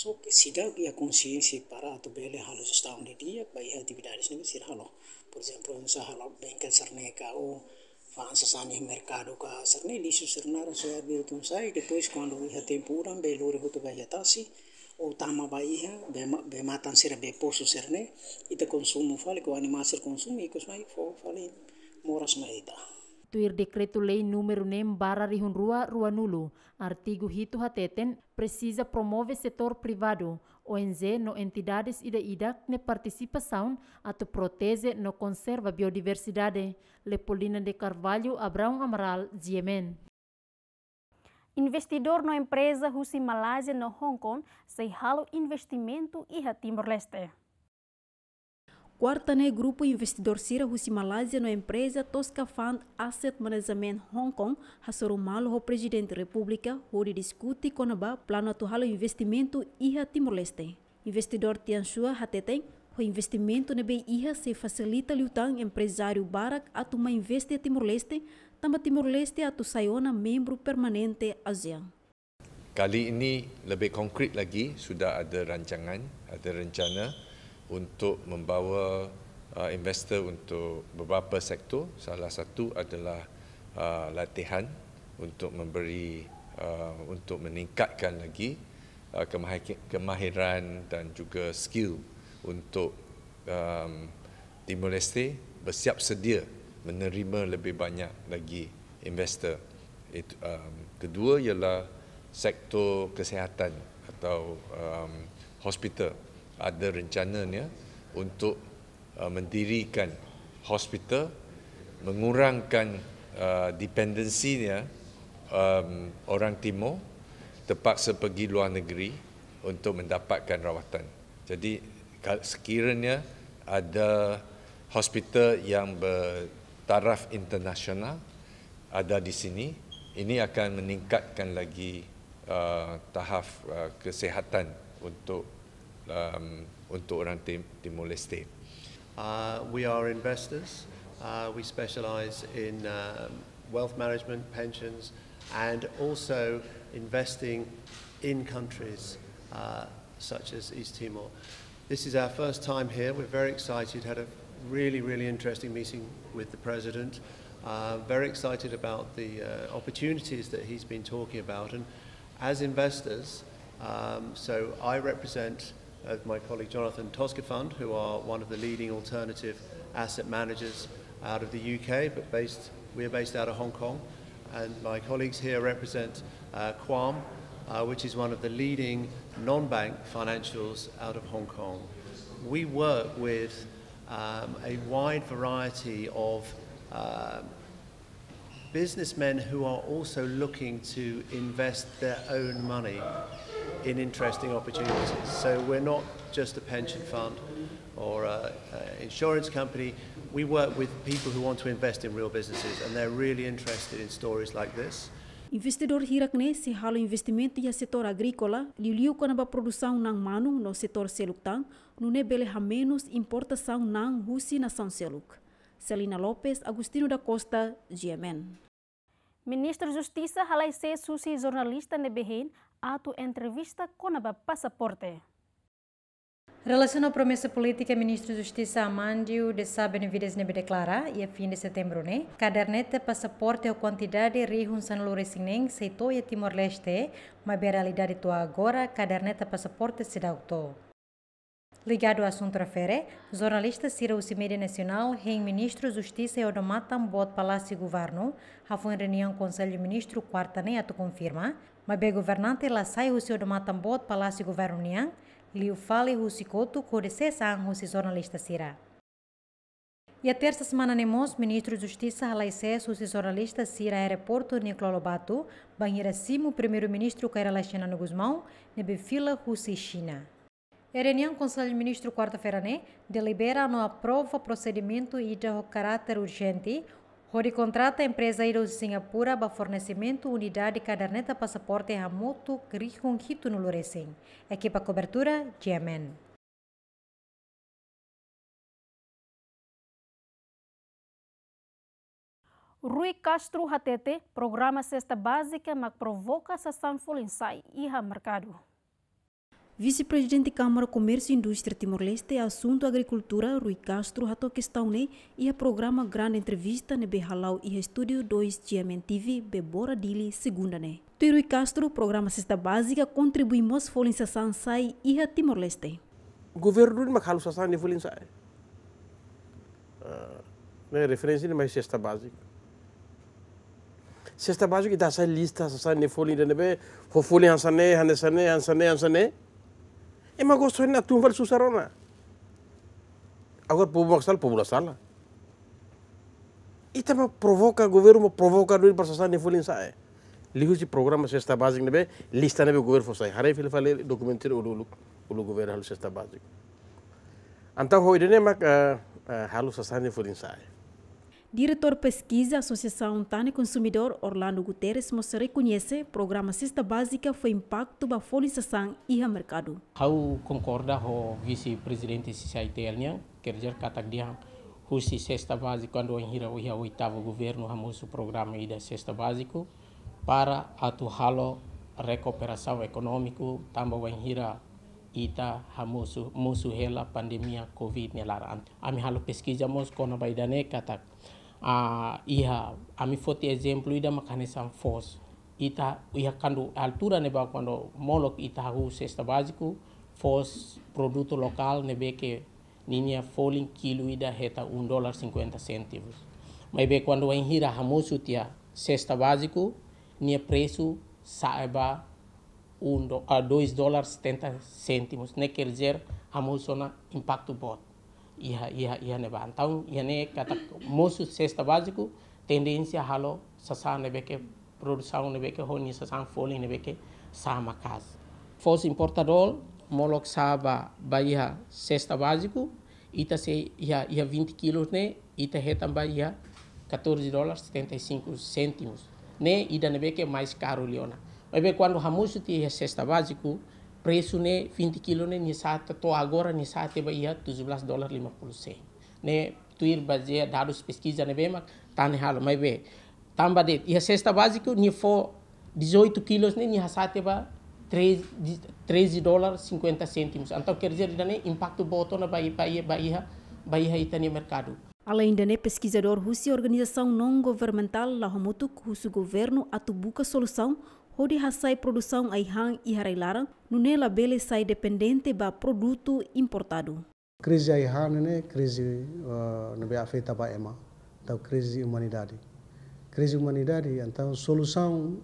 Speaker 16: so ke se dá a para a tubele halos está um dia, para atividades ne sir halo, por exemplo, ensa halo bem que sarneca ou fahansasany mercado ka sarne liso serinara soabe tonsai ke pois quando iha tempura be lore hoto ba ya tasi o tama ba iha be matan sira be poso serne ita consumo fale ko anima ser consumo iko fo fale moras na ita
Speaker 14: tuir decreto lei numero nem barra rihun rua rua nulu artigu hito hateten precisa promove setor privado ONG no entidades ida-ida ne participação ato protege no conserva biodiversidade.
Speaker 1: Lepolina de Carvalho Abraão Amaral, Yemen. Investidor na empresa Rússia Malásia no Hong Kong, sei halo investimento e Timor-Leste. Quarta né, grupo investidor Sira Husi Malásia na empresa Tosca Fund Asset Management Hong Kong, rasoru malu ho presidente república, ho di discuti konaba plano tu halo investimento iha Timor Leste. Investidor tian sua hateten, ho investimento nebe iha se facilita liutang empresário Barak atu ma investe Timor Leste, tamba Timor Leste atu sayona membro permanente ASEAN.
Speaker 17: Kali ini lebih konkret lagi sudah ada rancangan, ada rencana untuk membawa uh, investor untuk beberapa sektor. Salah satu adalah uh, latihan untuk memberi uh, untuk meningkatkan lagi uh, kemahiran dan juga skill untuk um, Timor Leste bersiap sedia menerima lebih banyak lagi investor. Itu, um, kedua ialah sektor kesihatan atau um, hospital ada rencananya untuk uh, mendirikan hospital mengurangkan uh, dependensinya um, orang timur terpaksa pergi luar negeri untuk mendapatkan rawatan. Jadi sekiranya ada hospital yang bertaraf internasional ada di sini, ini akan meningkatkan lagi uh, tahap uh, kesihatan untuk um, untuk
Speaker 18: orang Timor Leste. Uh, we are investors. Uh, we specialize in um, wealth management, pensions, and also investing in countries uh, such as East Timor. This is our first time here. We're very excited. Had a really, really interesting meeting with the president. Uh, very excited about the uh, opportunities that he's been talking about. And as investors, um, so I represent of my colleague Jonathan Tosca Fund, who are one of the leading alternative asset managers out of the UK, but based, we are based out of Hong Kong. And my colleagues here represent uh, Quam, uh, which is one of the leading non-bank financials out of Hong Kong. We work with um, a wide variety of uh, businessmen who are also looking to invest their own money in interesting opportunities. So we're not just a pension fund or an insurance company. We work with people who want to invest in real businesses and they're really interested in stories like this.
Speaker 1: Investidor hirakne halo investimento setor agrícola, kona ba produção nang manu no setor seluktang, nune bele ha menos importação nang husi na Seluk. Lopes, Agustino da Costa, GMN. Ministro da Justiça halai se susi jornalista a atu entrevista com konaba passaporte.
Speaker 19: Relacionado à promessa política, ministro da Justiça Amandio de Sá Benevides nebe declara, e a fim de setembro, né? Caderneta, passaporte ou quantidade de rihun San Lourensineng, seitou e Timor-Leste, mas a realidade tua agora, caderneta, passaporte se dá autor. Ligado ao assunto referé, jornalista Cira Ucimeira Nacional, rei-ministro Justiça e em bot Palácio Governo, foi em reunião Conselho Ministro quarta nem ato confirma, mas bem governante lá sai o seu em bot Palácio Governo Nian, liu fale o Sicoto, correcessa o jornalista Cira. E a terça semana nemos, ministro de Justiça Alaisés, o jornalista Cira Aeroporto Nicolau Lobato, banheira Simo, primeiro-ministro Caira Laxena no Guzmão, nebe fila Rússia e China. A reunião do Conselho de Ministros quarta-feira né, delibera não aprova procedimento e de caráter urgente, onde contrata a empresa Iro de Singapura para fornecimento unidade caderneta passaporte a moto Grihungito no Lurecim. Equipa cobertura, GMN.
Speaker 1: Rui Castro HTT, programa Cesta Básica, mas provoca sanfolinsai e mercado. Vice-presidente da Câmara Comércio e Indústria Timor-Leste, assunto agricultura, Rui Castro, ratou questão né, e a programa Grande Entrevista na Behalau e Estúdio 2 GMN TV, Bebora Dili, segunda né. Tu Rui Castro, programa Cesta Básica, contribuímos a sansai e a Timor-Leste. Governo
Speaker 3: ah, não é macalo sansai e folinsa. Né, referência de mais sexta Básica. Sexta Básica, que dá essa lista, sansai e folinsa, né, folinsa, né, sansai, sansai, sansai, sansai, E ma questo è susarona, un verso sarona. Agora kan povo sala. Ita ma provoca governo provoca do para sasa nefulin sai. Lihu si programa sexta básica nebe lista nebe governo fosai. Harei fil fale documentar ulu ulu ulu governo halu sexta Anta Antau hoidene mak eh, eh, halu sasa nefulin sai. Diretor
Speaker 1: Pesquisa Associação Tane Consumidor Orlando Guterres mostra reconhece programa Cesta Básica foi impacto da folização e no mercado.
Speaker 20: Eu concordo com o vice-presidente Saitel, quer dizer, que dia Rusi Cesta Básica, quando enhira o oitavo governo, ramos o programa da Cesta Básico para atuhalo recuperação econômica, também enhira ita hamusu musu hela pandemia covid nelar ami halu pesquisa mos kono baidane katak tá. uh, ah, iha ami foti exemplu ida makanesa fos ita iha kandu altura neba quando molok ita hu sexta básico fos produto lokal nebe que ninia falling kilo ida heta 1 dólar 50 centavos mas be quando enhira hamusu tia sexta básico nia presu saiba 1 a ah, 2 dólares 70 cêntimos, né quer dizer, impacto bot. ia iha, ia então, ne bantaun ihane katak mosu sesta básico tendência halo sasa nebeke produção nebeke honi sasa foli nebeke sama kas fos importador molok saba baia sesta básico ita se ia ia 20 quilos ne ita he tambah iha 14 dólares 75 centimos ne ida nebeke mais caro liona mas quando hamusu ti sexta básico Preço né 20 kg né ni satu agora ni satu ba ia 17 dolar 50 sen. Ni tuir baje darus pesquisa ni bemak tane halo mai be. Tamba de ia cesta básico ni for 18 quilos ni ni hasate ba 13 dólares 50 cêntimos. Então quer dizer, né, impacto botou na Bahia, Bahia, Bahia, Bahia e no mercado. Além da né, pesquisador russo, a organização
Speaker 1: não governamental Lahomutuk, russo governo, atubuca solução Hodi hasai produção ai hang e lara nunela bele sai dependente ba produto importado.
Speaker 4: Crise ai hang, ne Crise uh, be afeta ba ema, tau crise humanidade. Crise humanidade, então solução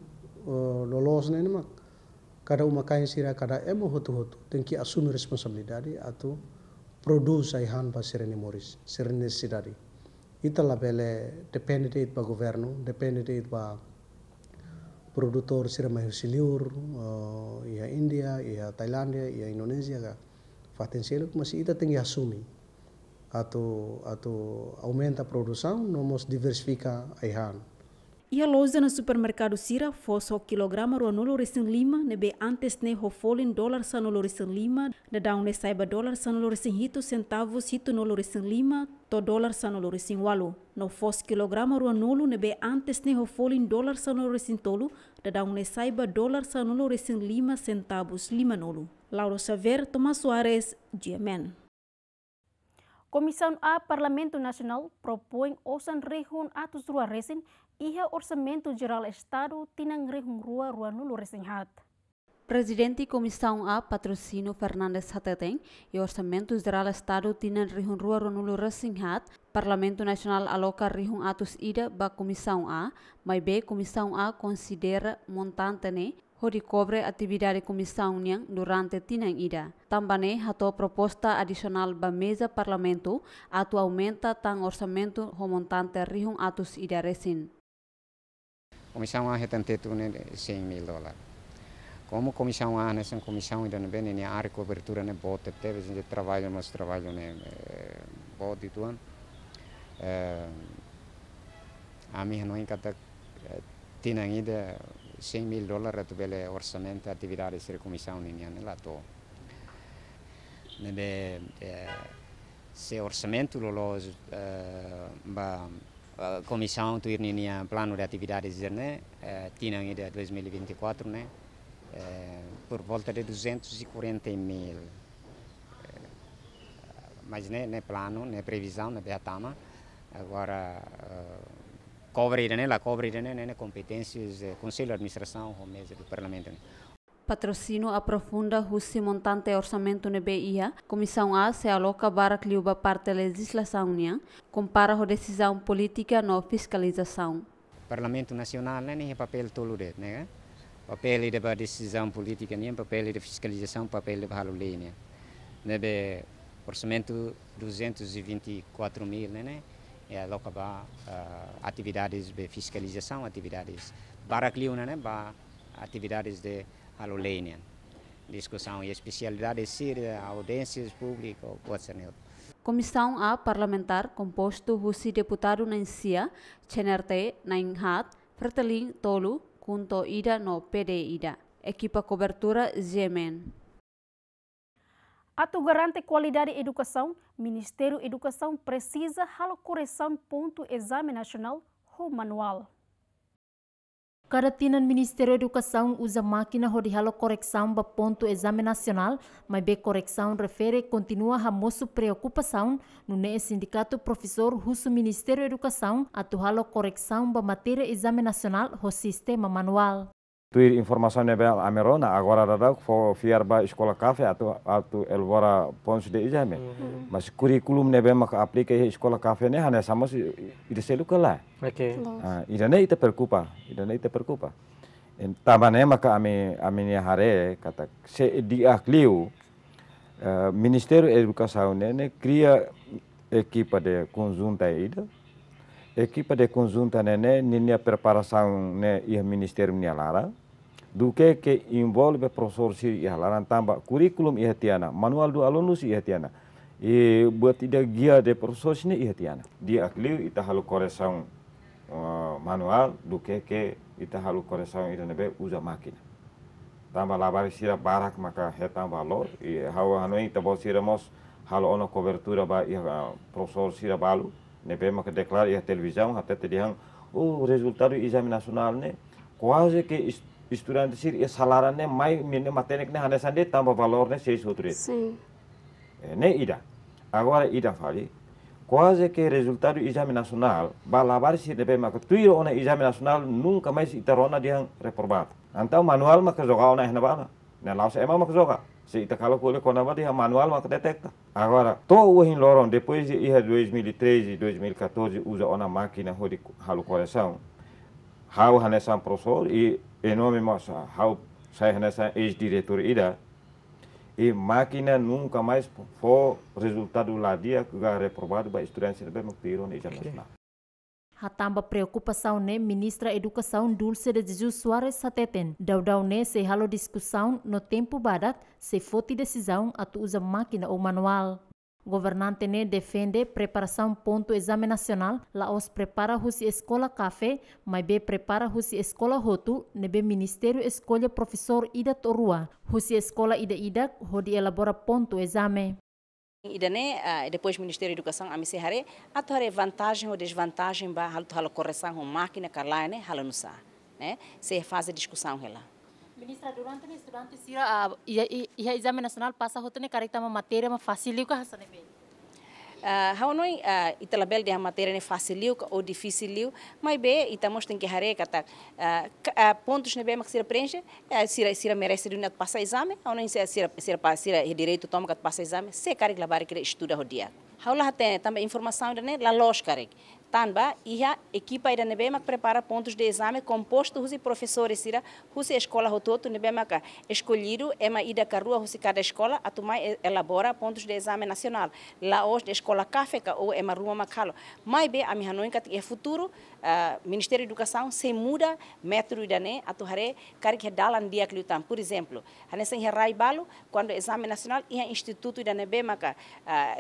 Speaker 4: uh, eh, lolos ne mak. kada uma kain sira, kada ema hotu hotu, tem que assumir responsabilidade atu produz ai hang ba serene moris, sereni sidari, Ita bele depende ba governo, depende ba produtor será mais siliur eh, ia India ia Tailândia ia Indonésia ka fatin silo mas ita tem assumir ato ato aumenta a produção não nos diversifica a
Speaker 1: Ia loja na supermercado Sira fosse o quilograma rua nulo lima, nebe antes ne ho folin dolar sa nulo lima, da down ne saiba dolar sa nulo recém hito centavos hito nolo recém lima, to dolar sa nulo walu. walo. No fosse quilograma rua nulo nebe antes ne ho folin dolar sa nulo recém da down ne saiba dolar sa nulo recém lima centavos lima nulo. Lauro Xavier, Tomás Suarez, GMN. Comissão A Parlamento Nasional, propõe osan rehun atus rua recém Iha orsamento geral Estado tinangrehum rua rua nulu resenhat.
Speaker 21: Presidente Comissão A, Patrocínio Fernandes Hateteng, e Orçamento Geral Estado tinan rihun rua ronulo Resinghat, Parlamento Nacional aloca rihun atus ida ba Comissão A, mai B Comissão A considera montante ne hori cobre atividade Comissão União durante tinan ida. Tambane hato proposta adicional ba mesa Parlamento, atu aumenta tan orçamento homontante rihun atus ida resin.
Speaker 22: comissão a retanteto né 100 mil dólares como comissão a nessa né, comissão ainda então, não bem nem a cobertura né bota teve gente trabalho mas trabalho né eh, bota tuan eh, a minha não encanta eh, tinha ainda 100 mil dólares tu bele né, orçamento atividade ser comissão nem né lá to né se orçamento lo ba comissão tu irninha plano de atividades eh, né tinha eh, ainda 2024 né por volta de 240 mil eh, mas né né plano né previsão né beatama agora cobre né lá cobre né né, né competências conselho de administração ou mesa do parlamento né
Speaker 21: patrocínio aprofunda o montante orçamento na BIA, Comissão A se aloca para cliuba parte legislação, né? compara a decisão política na fiscalização.
Speaker 22: Parlamento Nacional é nem é papel todo de, né? Papel de decisão política, né papel de fiscalização, papel de lei, né? Nebe é orçamento 224 mil, né, né? É aloca para ah, atividades de fiscalização, atividades para cliuna, né? Para atividades de Alulênia. Discussão e especialidade síria, audiências públicas, Bolsonaro.
Speaker 21: Comissão A parlamentar composto por deputado Nansia, Chenerte, Nainhat, Freteling Tolu, Kunto Ida no PD Ida. Equipa cobertura Zemen. Ato garante qualidade educação,
Speaker 1: Ministério Educação precisa halo correção ponto exame nacional ou manual.
Speaker 14: Caratinan Ministério da Educação usa máquina rodihalo correção para ponto exame nacional, mas be correção refere continua a moço preocupação no ne sindicato professor russo Ministério da Educação a correção para matéria exame nacional o sistema manual.
Speaker 23: Tuir informações nebe a merona agora dada for fiar ba escola café atu atau elvora pons de ijame uhum. mas kurikulum nebe mak aplica escola café ne hanya né? sama se ida seluka lá okay ah ida ne ita perkupa ida ne ita perkupa tamane maka ame ame hare kata se di akliu eh, Ministério da Educação né, cria equipa de conjunta ida né? equipa de conjunta nene ninha preparação né e ministério minha lara do que que envolve professor si ia e lara tamba curriculum ia e tiana manual do aluno si e ia tiana e buat tidak gia de professor si ia tiana dia akli ita halu correção ah, manual do que que ita halu correção ita nebe usa máquina tamba lavar sira barak maka hetan valor e hawa hanoi ita bosira mos halu ono cobertura ba ia ah, professor sira balu né, maka declarar ia televisão até te dihang o resultado exame nacional né quase que estudante sir ia salário né mais minha matéria né hanesan de tambah valor né seis outro sim é, né ida agora ida fale quase que resultado exame nacional balabar sir debe maka tuiro o exame nacional nunca mais itarona dihang reprobado então manual que o ona hna bala né lausa ema é maka joga se Itacalacolha, tá Conama de manual, mas detecta. Agora, todo o Loron, depois de 2013 e 2014, usa uma máquina de coração. Hau Hanessan professor e enorme massa. Hau sai Hanessan ex-diretor Ida. E máquina nunca mais for resultado lá dia que é reprovado para estudantes de mesmo período Okay.
Speaker 14: Hatamba preocupa saune ministra educação Dulce de Jesus Soares Sateten. Daudauné se halo discussão no tempo badat se fote decisão atu usa máquina ou manual. Governante ne defende preparação ponto exame nacional, os prepara husi escola café, mas be prepara husi escola rotu, nebe ministério escolha professor Ida Torua. Husi escola Ida Ida, hodi elabora ponto exame
Speaker 24: idane eh, depois o Ministério da Educação amisi haré a hare eh, vantagem ou desvantagem ba halu halu correção com
Speaker 14: máquina carla né hal nusa né se faz a discussão ela Ministra, durante o estudante, se a exame nacional passa, a matéria, uma facilita o que ah, hawnoi ah, itala bel de matéria ne faciliu ou dificiliu mas
Speaker 24: be itamos tem que hare kata ah, pontos ne bem mak sira preenche sira sira merece de dinat passa exame hawnoi sira sira sira sira direito toma que passa exame se carga labar que estuda hodia lá tem também informação de ne la lógica Tanba iha equipa ira nebemak prepara pontos de exame compostos e professores ira husi escola rototo nebemaka escolhido é ma ida carrua husi cada escola a tomar elabora pontos de exame nacional lá hoje escola cafeca ou é ma rua macalo mais a minha noiva é futuro Ministério da Educação se muda metro idane atau hare karik dalam dia lutam Por exemplo, a sen rai balo quando exame nacional ia instituto da be maka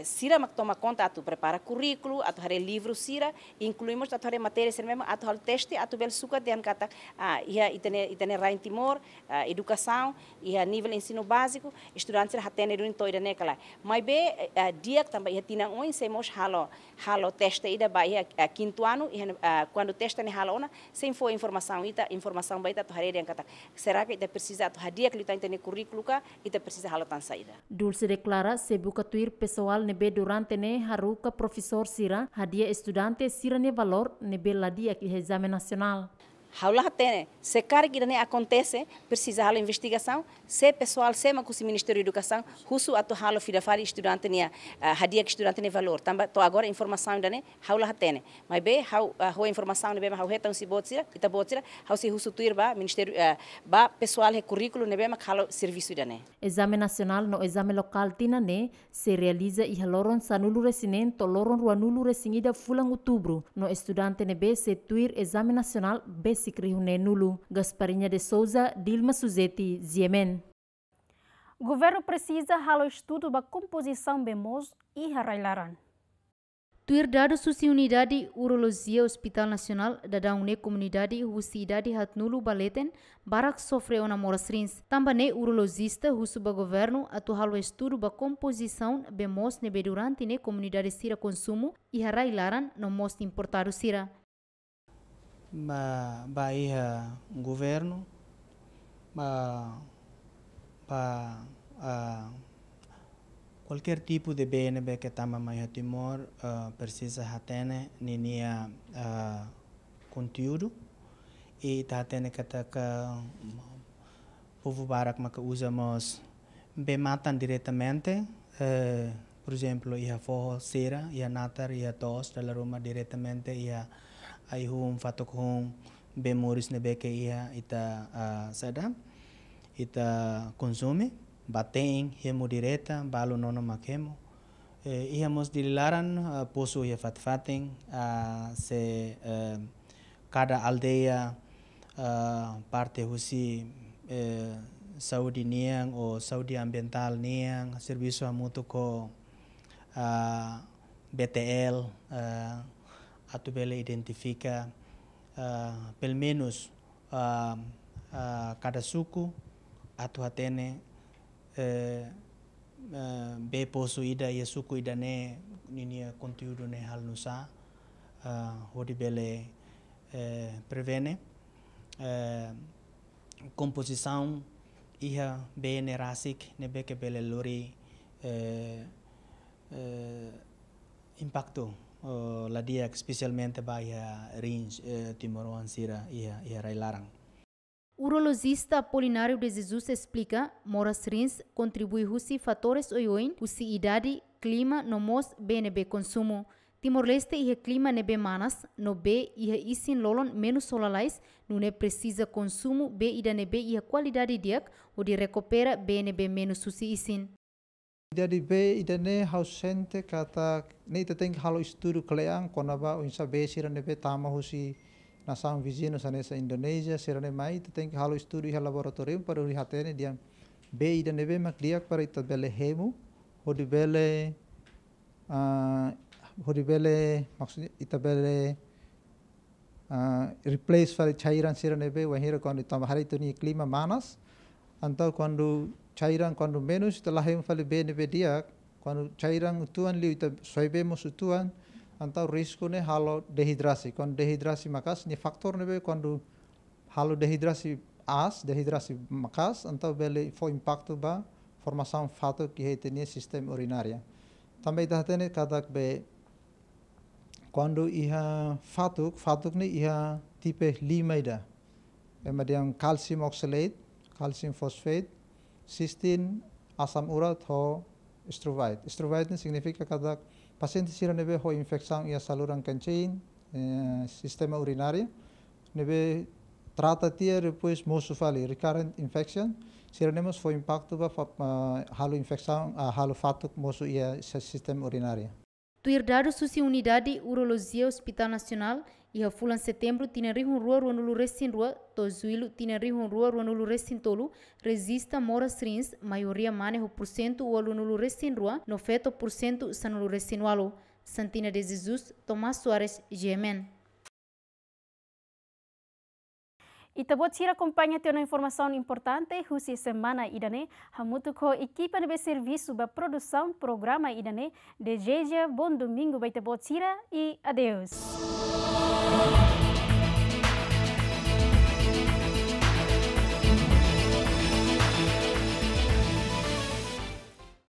Speaker 24: sira ah, mak toma conta tu prepara currículo ah, a tuharé livro sira incluímos a tuharé matéria sen mesmo atu hal teste tu bel suka de kata uh, ia itene itene rai timor educação ia nível ensino básico estudantes hatene dun toida nekala. Mai be uh, eh, dia também ia tinang oi semos halo halo teste ida ba ia eh, quinto ano ia quando testa ne halona sem foi informação ita informação baita to harere angkata será que ita precisa to hadia que lhe ita tá entende currículo ka ita precisa halatan saída
Speaker 14: Dulce declara se buka tuir pessoal nebe durante ne haruka professor sira hadia estudante sira ne valor nebe ladia que exame nacional Haula tem, se carga né acontece, precisa haver investigação,
Speaker 24: se pessoal se mas o Ministério da Educação, russo ato halo fida fari estudante né, hadia ah, que estudante né valor, tamba to agora informação da né, haula tem, mas bem, hau hau ah, informação né bem, hau retam se botsira, ita botsira, hau se russo tuir ba Ministério ah, ba pessoal é currículo né bem, halo serviço da
Speaker 14: Exame nacional no exame local tina né, se realiza e haloron sanulu resinen to loron ruanulu resinida fulang outubro, no estudante né bem se tuir exame nacional bem Secretaria Nulu, Gasparinha de Souza, Dilma Suzeti, Ziemen.
Speaker 1: O governo precisa ralo estudo da composição bemos e
Speaker 6: harailaran. Tuirdado susi unidade urologia Hospital Nacional da daune comunidade husidade hatnulu baleten barak sofreu na morasrins. o urologista husuba governo atuhalo estudo ba composição bemos nebe durante ne comunidade sira consumo e harailaran no most importado sira
Speaker 25: ba Bahia governo ba, ba a qualquer tipo de BNB que está na maior Timor uh, precisa ter né? ninia uh, conteúdo e tá tendo que ter que tá povo barak que usamos bem matan diretamente uh, por exemplo ia forro cera ia natar ia tos da roma diretamente ia aihum fatukhum be moris ne beke iha ita uh, sada ita konsume baten hemo direta balo nono makemo eh, iha mos dilaran uh, poso iya fatfaten se uh, kada aldeia uh, parte husi uh, Saudi niang o Saudi ambiental niang servisu amutu ko uh, BTL uh, a tu vela identifica uh, eh, pelo menos uh, eh, uh, eh, cada suco a tu atene uh, uh, be posu ida e suku ida ne ninia conteúdo ne hal nusa uh, hodi bele uh, prevene uh, composição iha bene rasik ne ke bele lori uh, uh, impacto Eh, la dia, especialmente ba ia rins eh, Timor sira ia ia rai
Speaker 6: Urologista Apolinário de Jesus explica, moras rins contribui husi fatores oioin, husi idade, clima, nomos, BNB consumo. Timor-Leste ia clima nebe manas, no be ia isin lolon menos solalais, no ne precisa consumo, B ida nebe ia qualidade diak, o de recupera BNB menos susi isin.
Speaker 26: Ida di be ida ne hausente kata ne ita teng halo istudu kleang kona ba unsa be sira ne be tama husi na sang vizino sa Indonesia sira ne mai ita teng halo istudu iha laboratorium para uri hatene dia be ida ne be mak diak para ita bele hemu hodi bele hodi bele maksudnya ita bele replace para cairan sira ne be wahira kon ita hari tu ni klima manas antau kondu cairan quando menos telah hem fali bene bedia quando cairan tuan liu ita soibemos tuan antau risiko ne halo dehidrasi kon dehidrasi makas ni faktor ne be quando halo dehidrasi as dehidrasi makas antau bele fo impacto ba formasi fato que sistem urinaria. urinaria. Tambai tá katak be quando iha fatuk fatuk ne iha tipe limaida ida. uma calcium oxalate kalsium phosphate cystine, asam urat ho struvite. Struvite significa kada paciente sira nebe ho infecção ia saluran kencing eh, sistema urinari nebe trata tia depois moço recurrent infection, sira nemos fo impacto ba uh, halu infecção, uh, halu fatuk moço ia sistema urinário.
Speaker 6: Tuirdado Susi unidadi Urologia Hospital Nasional În fulan setembro tinenrihun rua ruanulu resin rua tozuilu tinenrihun rua ruanulu resin tolu rezista mora srins maioria mane por cento o alunulu resin rua nofeto por cento sanulu resin walo Santina de Jesus Tomás Soares Gemen Itobotira acompanha te uma informação importante. Rusi semana
Speaker 1: idane hamutu a equipa de serviço para produção programa idane. Deseja bom domingo para Itobotira e adeus.